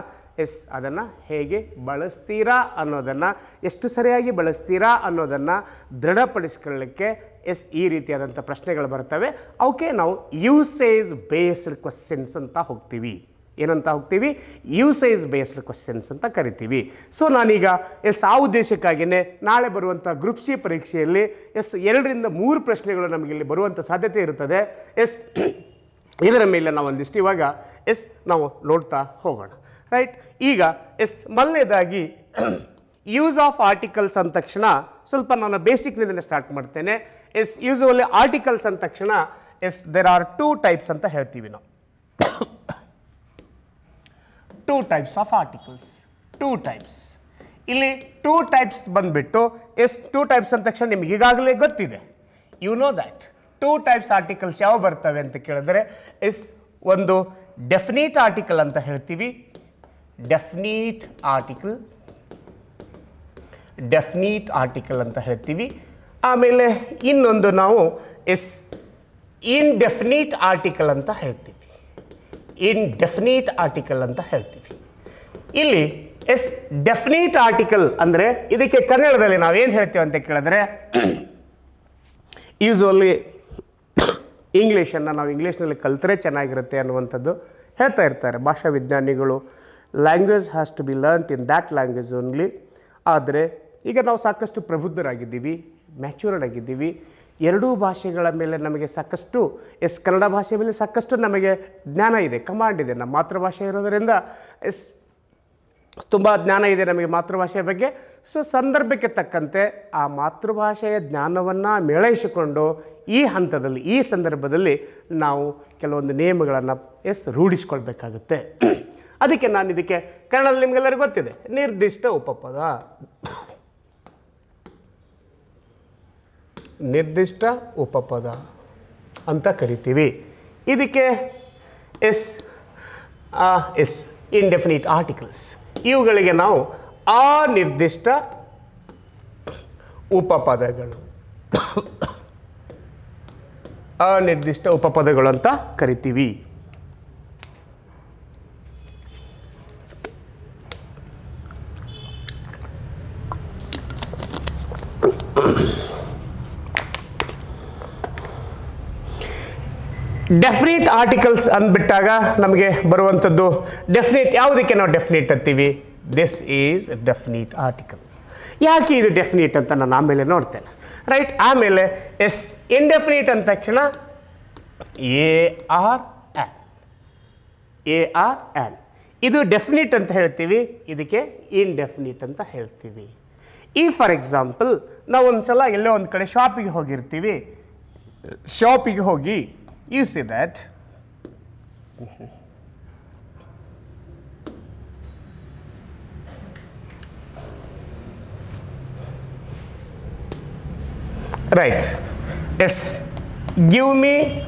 ಎಸ್ ಅದನ್ನು ಹೇಗೆ ಬಳಸ್ತೀರಾ ಅನ್ನೋದನ್ನು ಎಷ್ಟು ಸರಿಯಾಗಿ ಬಳಸ್ತೀರಾ ಅನ್ನೋದನ್ನು ದೃಢಪಡಿಸ್ಕೊಳ್ಳಿಕ್ಕೆ ಎಸ್ ಈ ರೀತಿಯಾದಂಥ ಪ್ರಶ್ನೆಗಳು ಬರ್ತವೆ ಅವಕ್ಕೆ ನಾವು ಯೂಸೇಜ್ ಬೇಸ್ಡ್ ಕ್ವಶನ್ಸ್ ಅಂತ ಹೋಗ್ತೀವಿ ಏನಂತ ಹೋಗ್ತೀವಿ ಯೂಸೇಜ್ ಬೇಸ್ಡ್ ಕ್ವಶನ್ಸ್ ಅಂತ ಕರಿತೀವಿ ಸೊ ನಾನೀಗ ಎಸ್ ಆ ಉದ್ದೇಶಕ್ಕಾಗಿಯೇ ನಾಳೆ ಬರುವಂಥ ಗ್ರೂಪ್ ಸಿ ಪರೀಕ್ಷೆಯಲ್ಲಿ ಎಸ್ ಎರಡರಿಂದ ಮೂರು ಪ್ರಶ್ನೆಗಳು ನಮಗೆ ಇಲ್ಲಿ ಬರುವಂಥ ಸಾಧ್ಯತೆ ಇರುತ್ತದೆ ಎಸ್ ಇದರ ಮೇಲೆ ನಾವು ಒಂದಿಷ್ಟು ಇವಾಗ ಎಸ್ ನಾವು ನೋಡ್ತಾ ಹೋಗೋಣ ರೈಟ್ ಈಗ ಎಸ್ ಮೊದಲನೇದಾಗಿ ಯೂಸ್ ಆಫ್ ಆರ್ಟಿಕಲ್ಸ್ ಅಂದ ತಕ್ಷಣ ಸ್ವಲ್ಪ ನಾನು ಬೇಸಿಕ್ನಿಂದಲೇ ಸ್ಟಾರ್ಟ್ ಮಾಡ್ತೇನೆ ಎಸ್ ಯೂಸ್ ಓನ್ಲಿ ಆರ್ಟಿಕಲ್ಸ್ ಅಂದ ತಕ್ಷಣ yes there are two types ಅಂತ ಹೇಳ್ತೀವಿ ನಾವು two types of articles two types ಇಲ್ಲಿ ಟೂ ಟೈಪ್ಸ್ ಬಂದುಬಿಟ್ಟು ಎಸ್ ಟೂ ಟೈಪ್ಸ್ ಅಂದ ತಕ್ಷಣ ನಿಮ್ಗೆ ಈಗಾಗಲೇ ಗೊತ್ತಿದೆ you know that two types articles ಯಾವ ಬರ್ತವೆ ಅಂತ ಕೇಳಿದ್ರೆ ಎಸ್ ಒಂದು ಡೆಫಿನೇಟ್ ಆರ್ಟಿಕಲ್ ಅಂತ ಹೇಳ್ತೀವಿ ಡೆಫ್ನೀಟ್ ಆರ್ಟಿಕಲ್ ಡೆಫ್ನೀಟ್ ಆರ್ಟಿಕಲ್ ಅಂತ ಹೇಳ್ತೀವಿ ಆಮೇಲೆ ಇನ್ನೊಂದು ನಾವು ಎಸ್ ಇನ್ಡೆಫಿನೀಟ್ ಆರ್ಟಿಕಲ್ ಅಂತ ಹೇಳ್ತೀವಿ ಇನ್ಡೆಫಿನೀಟ್ ಆರ್ಟಿಕಲ್ ಅಂತ ಹೇಳ್ತೀವಿ ಇಲ್ಲಿ ಎಸ್ ಡೆಫಿನೀಟ್ ಆರ್ಟಿಕಲ್ ಅಂದರೆ ಇದಕ್ಕೆ ಕನ್ನಡದಲ್ಲಿ ನಾವೇನು ಹೇಳ್ತೀವಿ ಅಂತ ಕೇಳಿದ್ರೆ ಯೂಸ್ವಲಿ ಇಂಗ್ಲೀಷನ್ನು ನಾವು ಇಂಗ್ಲೀಷ್ನಲ್ಲಿ ಕಲಿತರೆ ಚೆನ್ನಾಗಿರುತ್ತೆ ಅನ್ನುವಂಥದ್ದು ಹೇಳ್ತಾ ಇರ್ತಾರೆ ಭಾಷಾ ವಿಜ್ಞಾನಿಗಳು language has to be learnt in that language only ಆದರೆ ಈಗ ನಾವು ಸಾಕಷ್ಟು ಪ್ರಬುದ್ಧರಾಗಿದ್ದೀವಿ ಮ್ಯಾಚ್ಯೂರ್ಡ್ ಆಗಿದ್ದೀವಿ ಎರಡೂ ಭಾಷೆಗಳ ಮೇಲೆ ನಮಗೆ ಸಾಕಷ್ಟು ಎಸ್ ಕನ್ನಡ ಭಾಷೆ ಮೇಲೆ ಸಾಕಷ್ಟು ನಮಗೆ ಜ್ಞಾನ ಇದೆ ಕಮಾಂಡ್ ಇದೆ ನಮ್ಮ ಮಾತೃಭಾಷೆ ಇರೋದರಿಂದ ಎಸ್ ತುಂಬ ಜ್ಞಾನ ಇದೆ ನಮಗೆ ಮಾತೃಭಾಷೆಯ ಬಗ್ಗೆ ಸೊ ಸಂದರ್ಭಕ್ಕೆ ತಕ್ಕಂತೆ ಆ ಮಾತೃಭಾಷೆಯ ಜ್ಞಾನವನ್ನು ಮೇಳೈಸಿಕೊಂಡು ಈ ಹಂತದಲ್ಲಿ ಈ ಸಂದರ್ಭದಲ್ಲಿ ನಾವು ಕೆಲವೊಂದು ನಿಯಮಗಳನ್ನು ಎಸ್ ರೂಢಿಸ್ಕೊಳ್ಬೇಕಾಗುತ್ತೆ ಅದಕ್ಕೆ ನಾನು ಇದಕ್ಕೆ ಕನ್ನಡದಲ್ಲಿ ನಿಮಗೆಲ್ಲರಿಗೂ ಗೊತ್ತಿದೆ ನಿರ್ದಿಷ್ಟ ಉಪಪದ ನಿರ್ದಿಷ್ಟ ಉಪಪದ ಅಂತ ಕರಿತೀವಿ ಇದಕ್ಕೆ ಎಸ್ ಎಸ್ ಇಂಡೆಫಿನಿಟ್ ಆರ್ಟಿಕಲ್ಸ್ ಇವುಗಳಿಗೆ ನಾವು ಆ ನಿರ್ದಿಷ್ಟ ಉಪಪದಗಳು ಅನಿರ್ದಿಷ್ಟ ಉಪಪದಗಳು ಅಂತ ಕರಿತೀವಿ ಡೆಫಿನಿಟ್ ಆರ್ಟಿಕಲ್ಸ್ ಅಂದ್ಬಿಟ್ಟಾಗ ನಮಗೆ ಬರುವಂಥದ್ದು ಡೆಫಿನಿಟ್ ಯಾವುದಕ್ಕೆ ನಾವು ಡೆಫಿನಿಟ್ ಅಂತೀವಿ ದಿಸ್ ಈಸ್ ಡೆಫಿನಿಟ್ ಆರ್ಟಿಕಲ್ ಯಾಕೆ ಇದು ಡೆಫಿನಿಟ್ ಅಂತ ನಾನು ಆಮೇಲೆ ನೋಡ್ತೇನೆ ರೈಟ್ ಆಮೇಲೆ ಎಸ್ ಇಂಡೆಫಿನಿಟ್ ಅಂದ ತಕ್ಷಣ a or an a or an ಇದು ಡೆಫಿನಿಟ್ ಅಂತ ಹೇಳ್ತೀವಿ ಇದಕ್ಕೆ ಇನ್ಡೆಫಿನಿಟ್ ಅಂತ ಹೇಳ್ತೀವಿ ಈ ಫಾರ್ ಎಕ್ಸಾಂಪಲ್ ನಾವು ಒಂದು ಸಲ ಎಲ್ಲೋ ಒಂದು ಕಡೆ ಶಾಪಿಗೆ ಹೋಗಿರ್ತೀವಿ ಶಾಪಿಗೆ ಹೋಗಿ you see that right yes give me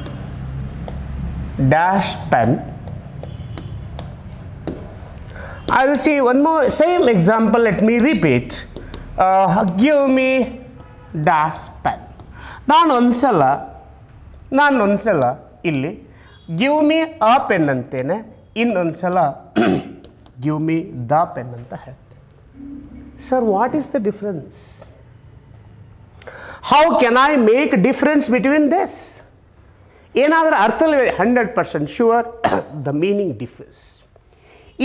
dash pen I will see one more same example let me repeat uh, give me dash pen ನಾನು ಒಂದು ಸಲ ನಾನೊಂದು ಸಲ ಇಲ್ಲಿ ಗಿವ್ ಮಿ ಆ ಪೆನ್ ಅಂತೇನೆ ಇನ್ನೊಂದು ಸಲ ಗಿವ್ ಮಿ ದ ಪೆನ್ ಅಂತ ಹೇಳ್ತೇನೆ sir what is the difference how can I make difference between this ಏನಾದರೂ ಅರ್ಥಲ್ಲಿ hundred percent sure the meaning difference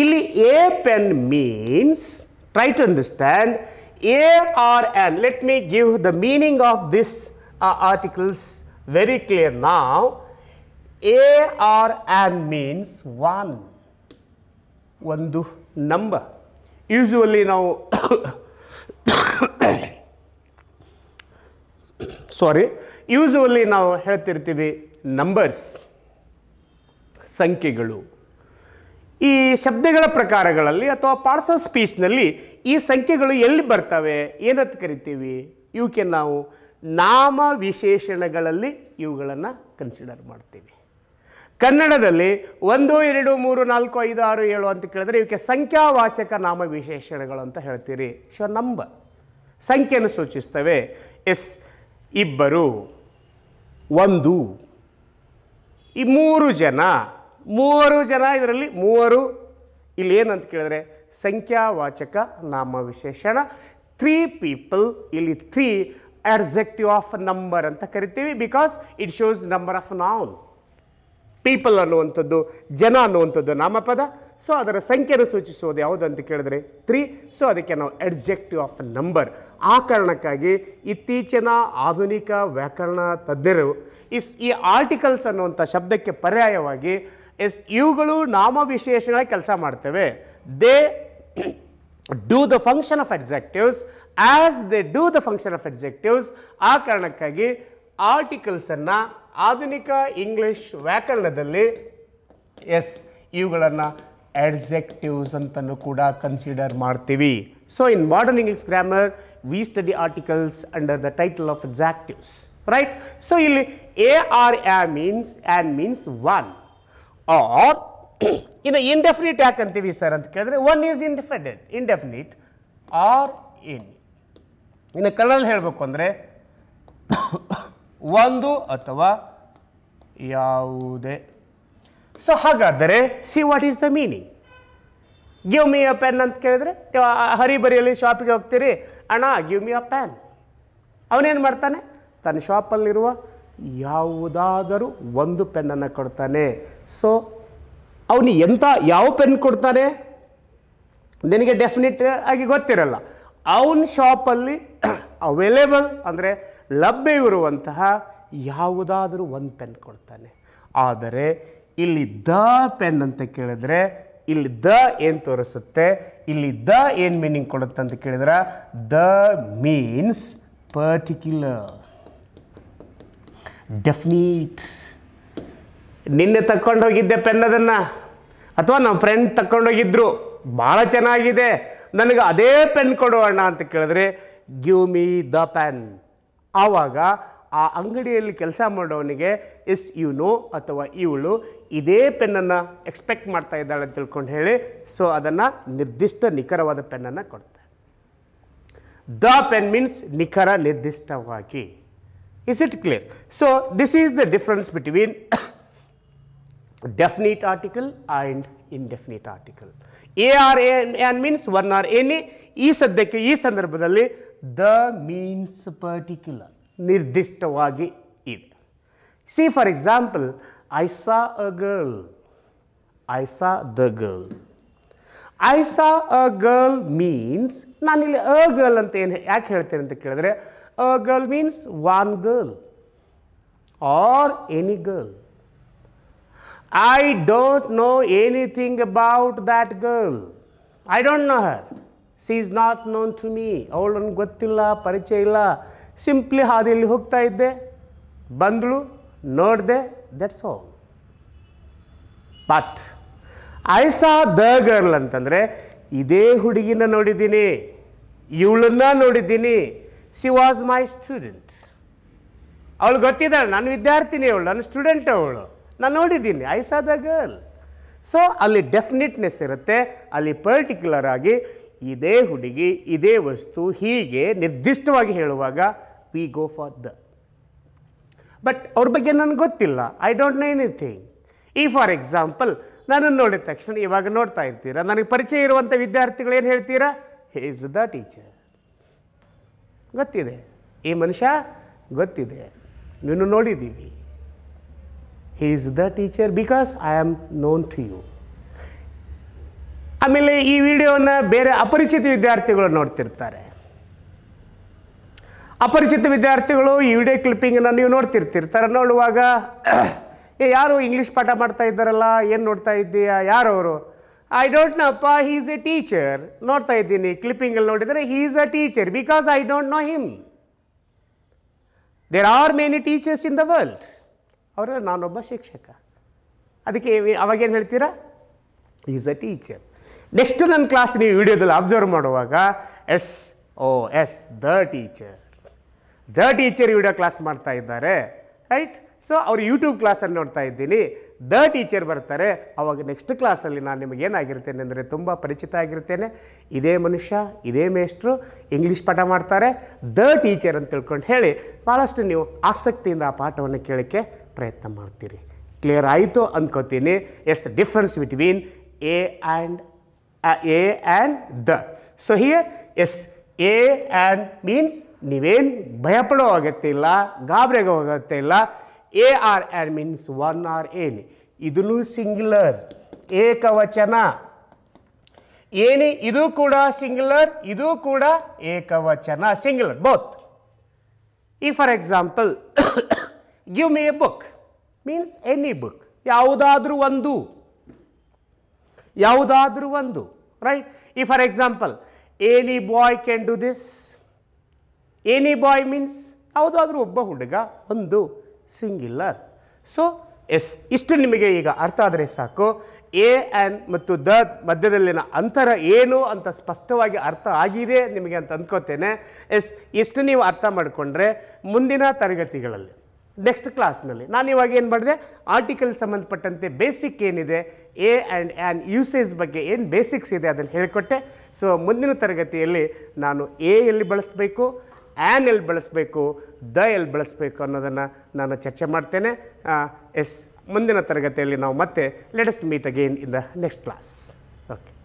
ಇಲ್ಲಿ a pen means try to understand a or and let me give the meaning of this articles very clear now. Or an means 1, ಒಂದು ನಂಬರ್ ಯೂಶುವಲಿ ನಾವು ಸಾರಿ ಯೂಶುವಲಿ ನಾವು ಹೇಳ್ತಿರ್ತೀವಿ ನಂಬರ್ಸ್ ಸಂಖ್ಯೆಗಳು ಈ ಶಬ್ದಗಳ ಪ್ರಕಾರಗಳಲ್ಲಿ ಅಥವಾ ಪಾರ್ಟ್ಸ್ ಆಫ್ ಸ್ಪೀಚ್ನಲ್ಲಿ ಈ ಸಂಖ್ಯೆಗಳು ಎಲ್ಲಿ ಬರ್ತವೆ ಏನಂತ ಕರಿತೀವಿ ಇವಕ್ಕೆ ನಾವು ನಾಮ ವಿಶೇಷಣಗಳಲ್ಲಿ ಇವುಗಳನ್ನು ಕನ್ಸಿಡರ್ ಮಾಡ್ತೀವಿ ಕನ್ನಡದಲ್ಲಿ ಒಂದು ಎರಡು ಮೂರು ನಾಲ್ಕು ಐದು ಆರು ಏಳು ಅಂತ ಕೇಳಿದ್ರೆ ಇವಕ್ಕೆ ಸಂಖ್ಯಾವಾಚಕ ನಾಮ ವಿಶೇಷಣಗಳು ಅಂತ ಹೇಳ್ತೀರಿ ಸೊ ನಂಬ ಸಂಖ್ಯೆಯನ್ನು ಸೂಚಿಸ್ತವೆ ಎಸ್ ಇಬ್ಬರು ಒಂದು ಈ ಮೂರು ಜನ ಮೂವರು ಜನ ಇದರಲ್ಲಿ ಮೂವರು ಇಲ್ಲಿ ಏನಂತ ಕೇಳಿದ್ರೆ ಸಂಖ್ಯಾವಾಚಕ ನಾಮ ವಿಶೇಷಣ ತ್ರೀ ಪೀಪಲ್ ಇಲ್ಲಿ ತ್ರೀ adjective ಆಫ್ ನಂಬರ್ ಅಂತ ಕರಿತೀವಿ because it shows number of noun people ಅನ್ನುವಂಥದ್ದು ಜನ ಅನ್ನುವಂಥದ್ದು ನಾಮಪದ ಸೊ ಅದರ ಸಂಖ್ಯೆಯನ್ನು ಸೂಚಿಸೋದು ಯಾವುದು ಅಂತ ಕೇಳಿದ್ರೆ ತ್ರೀ ಸೊ ಅದಕ್ಕೆ ನಾವು ಎಡ್ಜೆಕ್ಟಿವ್ ಆಫ್ ನಂಬರ್ ಆ ಕಾರಣಕ್ಕಾಗಿ ಇತ್ತೀಚಿನ ಆಧುನಿಕ ವ್ಯಾಕರಣ ತಜ್ಞರು ಇಸ್ ಈ ಆರ್ಟಿಕಲ್ಸ್ ಅನ್ನುವಂಥ ಶಬ್ದಕ್ಕೆ ಪರ್ಯಾಯವಾಗಿ ಎಸ್ ಇವುಗಳು ನಾಮ ನಾಮವಿಶೇಷಗಳ ಕೆಲಸ ಮಾಡ್ತವೆ they do the function of adjectives as they do the function of adjectives ಆ ಕಾರಣಕ್ಕಾಗಿ ಆರ್ಟಿಕಲ್ಸನ್ನು ಆಧುನಿಕ ಇಂಗ್ಲಿಷ್ ವ್ಯಾಕರಣದಲ್ಲಿ ಎಸ್ ಇವುಗಳನ್ನು ಅಡ್ಜೆಕ್ಟಿವ್ಸ್ ಅಂತಲೂ ಕೂಡ ಕನ್ಸಿಡರ್ ಮಾಡ್ತೀವಿ so in modern English grammar we study articles under the title of adjectives right so ಇಲ್ಲಿ a or a means an means one or ಇನ್ನು ಇಂಡೆಫಿನಿಟ್ ಯಾಕಂತೀವಿ ಸರ್ ಅಂತ ಕೇಳಿದ್ರೆ one is independent indefinite or ಇನ್ ಇನ್ನು ಕನ್ನಡದಲ್ಲಿ ಹೇಳಬೇಕು ಅಂದರೆ ಒಂದು ಅಥವಾ ಯಾವುದೇ ಸೊ ಹಾಗಾದರೆ see what is the meaning give me a pen ಅಂತ ಕೇಳಿದ್ರೆ ಹರಿಬರಿಯಲ್ಲಿ ಶಾಪಿಗೆ ಹೋಗ್ತೀರಿ ಅಣ್ಣ ಗಿವ್ ಮಿ ಅ ಪ್ಯಾನ್ ಅವನೇನು ಮಾಡ್ತಾನೆ ತನ್ನ ಶಾಪಲ್ಲಿರುವ ಯಾವುದಾದರೂ ಒಂದು ಪೆನ್ನನ್ನು ಕೊಡ್ತಾನೆ ಸೊ ಅವನು ಎಂಥ ಯಾವ ಪೆನ್ ಕೊಡ್ತಾನೆ ನಿನಗೆ ಡೆಫಿನೆಟ್ ಆಗಿ ಗೊತ್ತಿರಲ್ಲ ಅವನ ಶಾಪಲ್ಲಿ ಅವೈಲೇಬಲ್ ಅಂದರೆ ಲಭ್ಯವಿರುವಂತಹ ಯಾವುದಾದರೂ ಒಂದು ಪೆನ್ ಕೊಡ್ತಾನೆ ಆದರೆ ಇಲ್ಲಿ ದ ಪೆನ್ ಅಂತ ಕೇಳಿದ್ರೆ ಇಲ್ಲಿ ದ ಏನು ತೋರಿಸುತ್ತೆ ಇಲ್ಲಿ ದ ಏನು ಮೀನಿಂಗ್ ಕೊಡುತ್ತೆ ಅಂತ ಕೇಳಿದ್ರೆ ದ ಮೀನ್ಸ್ ಪರ್ಟಿಕ್ಯುಲರ್ ಡೆಫಿನೀಟ್ ನಿನ್ನೆ ತಕ್ಕೊಂಡೋಗಿದ್ದೆ ಪೆನ್ ಅದನ್ನು ಅಥವಾ ನಮ್ಮ ಫ್ರೆಂಡ್ ತಕ್ಕೊಂಡೋಗಿದ್ರು ಭಾಳ ಚೆನ್ನಾಗಿದೆ ನನಗೆ ಅದೇ ಪೆನ್ ಕೊಡೋಣ ಅಣ್ಣ ಅಂತ ಕೇಳಿದ್ರೆ ಗಿವ್ ಮೀ ದ ಪೆನ್ ಆವಾಗ ಆ ಅಂಗಡಿಯಲ್ಲಿ ಕೆಲಸ ಮಾಡೋವನಿಗೆ ಎಸ್ ಇವನು ಅಥವಾ ಇವಳು ಇದೇ ಪೆನ್ನನ್ನು ಎಕ್ಸ್ಪೆಕ್ಟ್ ಮಾಡ್ತಾ ಇದ್ದಾಳೆ ಅಂತ ತಿಳ್ಕೊಂಡು ಹೇಳಿ ಸೊ ಅದನ್ನು ನಿರ್ದಿಷ್ಟ ನಿಖರವಾದ ಪೆನ್ನನ್ನು ಕೊಡ್ತಾರೆ ದ ಪೆನ್ ಮೀನ್ಸ್ ನಿಖರ ನಿರ್ದಿಷ್ಟವಾಗಿ is it clear so this is the difference between definite article and indefinite article a or an means one or any ಈ ಸದ್ಯಕ್ಕೆ ಈ ಸಂದರ್ಭದಲ್ಲಿ ದ ಮೀನ್ಸ್ ಪರ್ಟಿಕ್ಯುಲರ್ ನಿರ್ದಿಷ್ಟವಾಗಿ ಇದೆ see for example I saw a girl I saw the girl I saw a girl means ನಾನಿಲ್ಲಿ ಅ ಗರ್ಲ್ ಅಂತ ಏನು ಯಾಕೆ ಹೇಳ್ತೇನೆ ಅಂತ ಕೇಳಿದ್ರೆ a girl means one girl or any girl I don't know anything about that girl. I don't know her. She is not known to me. ಅವಳು ನನಗೆ ಗೊತ್ತಿಲ್ಲ ಪರಿಚಯ ಇಲ್ಲ ಸಿಂಪ್ಲಿ ಹಾದಿಯಲ್ಲಿ ಹೋಗ್ತಾ ಇದ್ದೆ ಬಂದಳು ನೋಡಿದೆ that's oh but I saw the girl ಅಂತಂದರೆ ಇದೇ ಹುಡುಗಿನ ನೋಡಿದ್ದೀನಿ ಇವಳನ್ನ ನೋಡಿದ್ದೀನಿ ಶಿ ವಾಸ್ ಮೈ ಸ್ಟೂಡೆಂಟ್ ಅವಳು ಗೊತ್ತಿದ್ದಾಳೆ ನಾನು ವಿದ್ಯಾರ್ಥಿನಿ ಅವಳು ನನ್ನ ಸ್ಟೂಡೆಂಟ್ ಅವಳು ನಾನು ನೋಡಿದ್ದೀನಿ I saw the girl so ಅಲ್ಲಿ ಡೆಫಿನಿಟ್ನೆಸ್ ಇರುತ್ತೆ ಅಲ್ಲಿ ಪರ್ಟಿಕ್ಯುಲರ್ ಆಗಿ ಇದೇ ಹುಡುಗಿ ಇದೇ ವಸ್ತು ಹೀಗೆ ನಿರ್ದಿಷ್ಟವಾಗಿ ಹೇಳುವಾಗ we go for the but ಅವ್ರ ಬಗ್ಗೆ ನನಗೆ ಗೊತ್ತಿಲ್ಲ ಐ ಡೋಂಟ್ ನೋ ಎನಿಥಿಂಗ್ ಈ ಫಾರ್ ಎಕ್ಸಾಂಪಲ್ ನಾನು ನೋಡಿದ ತಕ್ಷಣ ಇವಾಗ ನೋಡ್ತಾ ಇರ್ತೀರಾ ನನಗೆ ಪರಿಚಯ ಇರುವಂಥ ವಿದ್ಯಾರ್ಥಿಗಳು ಏನು ಹೇಳ್ತೀರಾ ಇಸ್ ದ ಟೀಚರ್ ಗೊತ್ತಿದೆ ಈ ಮನುಷ್ಯ ಗೊತ್ತಿದೆ ನೀನು ನೋಡಿದ್ದೀವಿ he is the teacher because I am known to you ಆಮೇಲೆ ಈ ವಿಡಿಯೋನ ಬೇರೆ ಅಪರಿಚಿತ ವಿದ್ಯಾರ್ಥಿಗಳು ನೋಡ್ತಿರ್ತಾರೆ ಅಪರಿಚಿತ ವಿದ್ಯಾರ್ಥಿಗಳು ಈ ವಿಡಿಯೋ ಕ್ಲಿಪ್ಪಿಂಗನ್ನು ನೀವು ನೋಡ್ತಿರ್ತಿರ್ತಾರೆ ನೋಡುವಾಗ ಏ ಯಾರು ಇಂಗ್ಲೀಷ್ ಪಾಠ ಮಾಡ್ತಾ ಇದ್ದಾರಲ್ಲ ಏನು ನೋಡ್ತಾ ಇದ್ದೀಯಾ ಯಾರು ಅವರು ಐ ಡೋಂಟ್ ನೋ ಅಪ್ಪ ಹೀ ಈಸ್ ಎ ಟೀಚರ್ ನೋಡ್ತಾ ಇದ್ದೀನಿ ಕ್ಲಿಪ್ಪಿಂಗಲ್ಲಿ ನೋಡಿದರೆ he is a teacher because I don't know him there are many teachers in the world ಅವರು ನಾನೊಬ್ಬ ಶಿಕ್ಷಕ ಅದಕ್ಕೆ ಅವಾಗೇನು ಹೇಳ್ತೀರಾ ಈಸ್ ಅ ಟೀಚರ್ ನೆಕ್ಸ್ಟ್ ನನ್ನ ಕ್ಲಾಸ್ ನೀವು ವಿಡಿಯೋದಲ್ಲಿ ಅಬ್ಸರ್ವ್ ಮಾಡುವಾಗ yes oh yes the teacher the teacher video class ಮಾಡ್ತಾ ಇದ್ದಾರೆ ರೈಟ್ ಸೊ ಅವ್ರು ಯೂಟ್ಯೂಬ್ ಕ್ಲಾಸಲ್ಲಿ ನೋಡ್ತಾ ಇದ್ದೀನಿ ದ ಟೀಚರ್ ಬರ್ತಾರೆ ಅವಾಗ ನೆಕ್ಸ್ಟ್ ಕ್ಲಾಸಲ್ಲಿ ನಾನು ನಿಮಗೆ ಅಂದರೆ ತುಂಬ ಪರಿಚಿತ ಆಗಿರ್ತೇನೆ ಇದೇ ಮನುಷ್ಯ ಇದೇ ಮೇಸ್ಟ್ರು ಇಂಗ್ಲೀಷ್ ಪಾಠ ಮಾಡ್ತಾರೆ ದ ಟೀಚರ್ ಅಂತ ತಿಳ್ಕೊಂಡು ಹೇಳಿ ಭಾಳಷ್ಟು ನೀವು ಆಸಕ್ತಿಯಿಂದ ಆ ಪಾಠವನ್ನು ಕೇಳೋಕ್ಕೆ ಪ್ರಯತ್ನ ಮಾಡ್ತೀರಿ ಕ್ಲಿಯರ್ ಆಯಿತು ಅಂದ್ಕೋತೀನಿ yes difference between a and a and the so here yes a and means ನೀವೇನು ಭಯಪಡೋ ಅಗತ್ಯ ಇಲ್ಲ ಗಾಬರಿಗೋ ಅಗತ್ಯ ಇಲ್ಲ a or and means one or any ಇದೂ ಸಿಂಗ್ಯುಲರ್ ಏಕವಚನ ಏನಿ ಇದು ಕೂಡ ಸಿಂಗ್ಯುಲರ್ ಇದು ಕೂಡ ಏಕವಚನ ಸಿಂಗ್ಯುಲರ್ ಬೋತ್ ಈ for example give me a book means any book ಯಾವುದಾದ್ರೂ ಒಂದು ಯಾವುದಾದ್ರೂ ಒಂದು ರೈಟ್ ಈ for example any boy can do this any boy means ಯಾವುದಾದ್ರೂ ಒಬ್ಬ ಹುಡುಗ ಒಂದು ಸಿಂಗ್ಯುಲರ್ ಸೊ ಎಸ್ ಇಷ್ಟು ನಿಮಗೆ ಈಗ ಅರ್ಥ ಆದರೆ ಸಾಕು ಎ ಆ್ಯಂಡ್ ಮತ್ತು ದ ಮಧ್ಯದಲ್ಲಿನ ಅಂತರ ಏನು ಅಂತ ಸ್ಪಷ್ಟವಾಗಿ ಅರ್ಥ ಆಗಿದೆ ನಿಮಗೆ ಅಂತ ಅಂದ್ಕೋತೇನೆ ಎಸ್ ಇಷ್ಟು ನೀವು ಅರ್ಥ ಮಾಡಿಕೊಂಡ್ರೆ ಮುಂದಿನ ತರಗತಿಗಳಲ್ಲಿ ನೆಕ್ಸ್ಟ್ ಕ್ಲಾಸ್ನಲ್ಲಿ ನಾನು ಇವಾಗ ಏನು ಮಾಡಿದೆ ಆರ್ಟಿಕಲ್ ಸಂಬಂಧಪಟ್ಟಂತೆ ಬೇಸಿಕ್ ಏನಿದೆ ಎ ಆ್ಯಂಡ್ ಆ್ಯನ್ ಯೂಸೇಜ್ ಬಗ್ಗೆ ಏನು ಬೇಸಿಕ್ಸ್ ಇದೆ ಅದನ್ನು ಹೇಳಿಕೊಟ್ಟೆ ಸೊ ಮುಂದಿನ ತರಗತಿಯಲ್ಲಿ ನಾನು ಎ ಎಲ್ಲಿ ಬಳಸಬೇಕು ಆ್ಯನ್ ಎಲ್ಲಿ ಬಳಸಬೇಕು ದ ಎಲ್ಲಿ ಬಳಸಬೇಕು ಅನ್ನೋದನ್ನು ನಾನು ಚರ್ಚೆ ಮಾಡ್ತೇನೆ ಎಸ್ ಮುಂದಿನ ತರಗತಿಯಲ್ಲಿ ನಾವು ಮತ್ತೆ let's meet again in the next class okay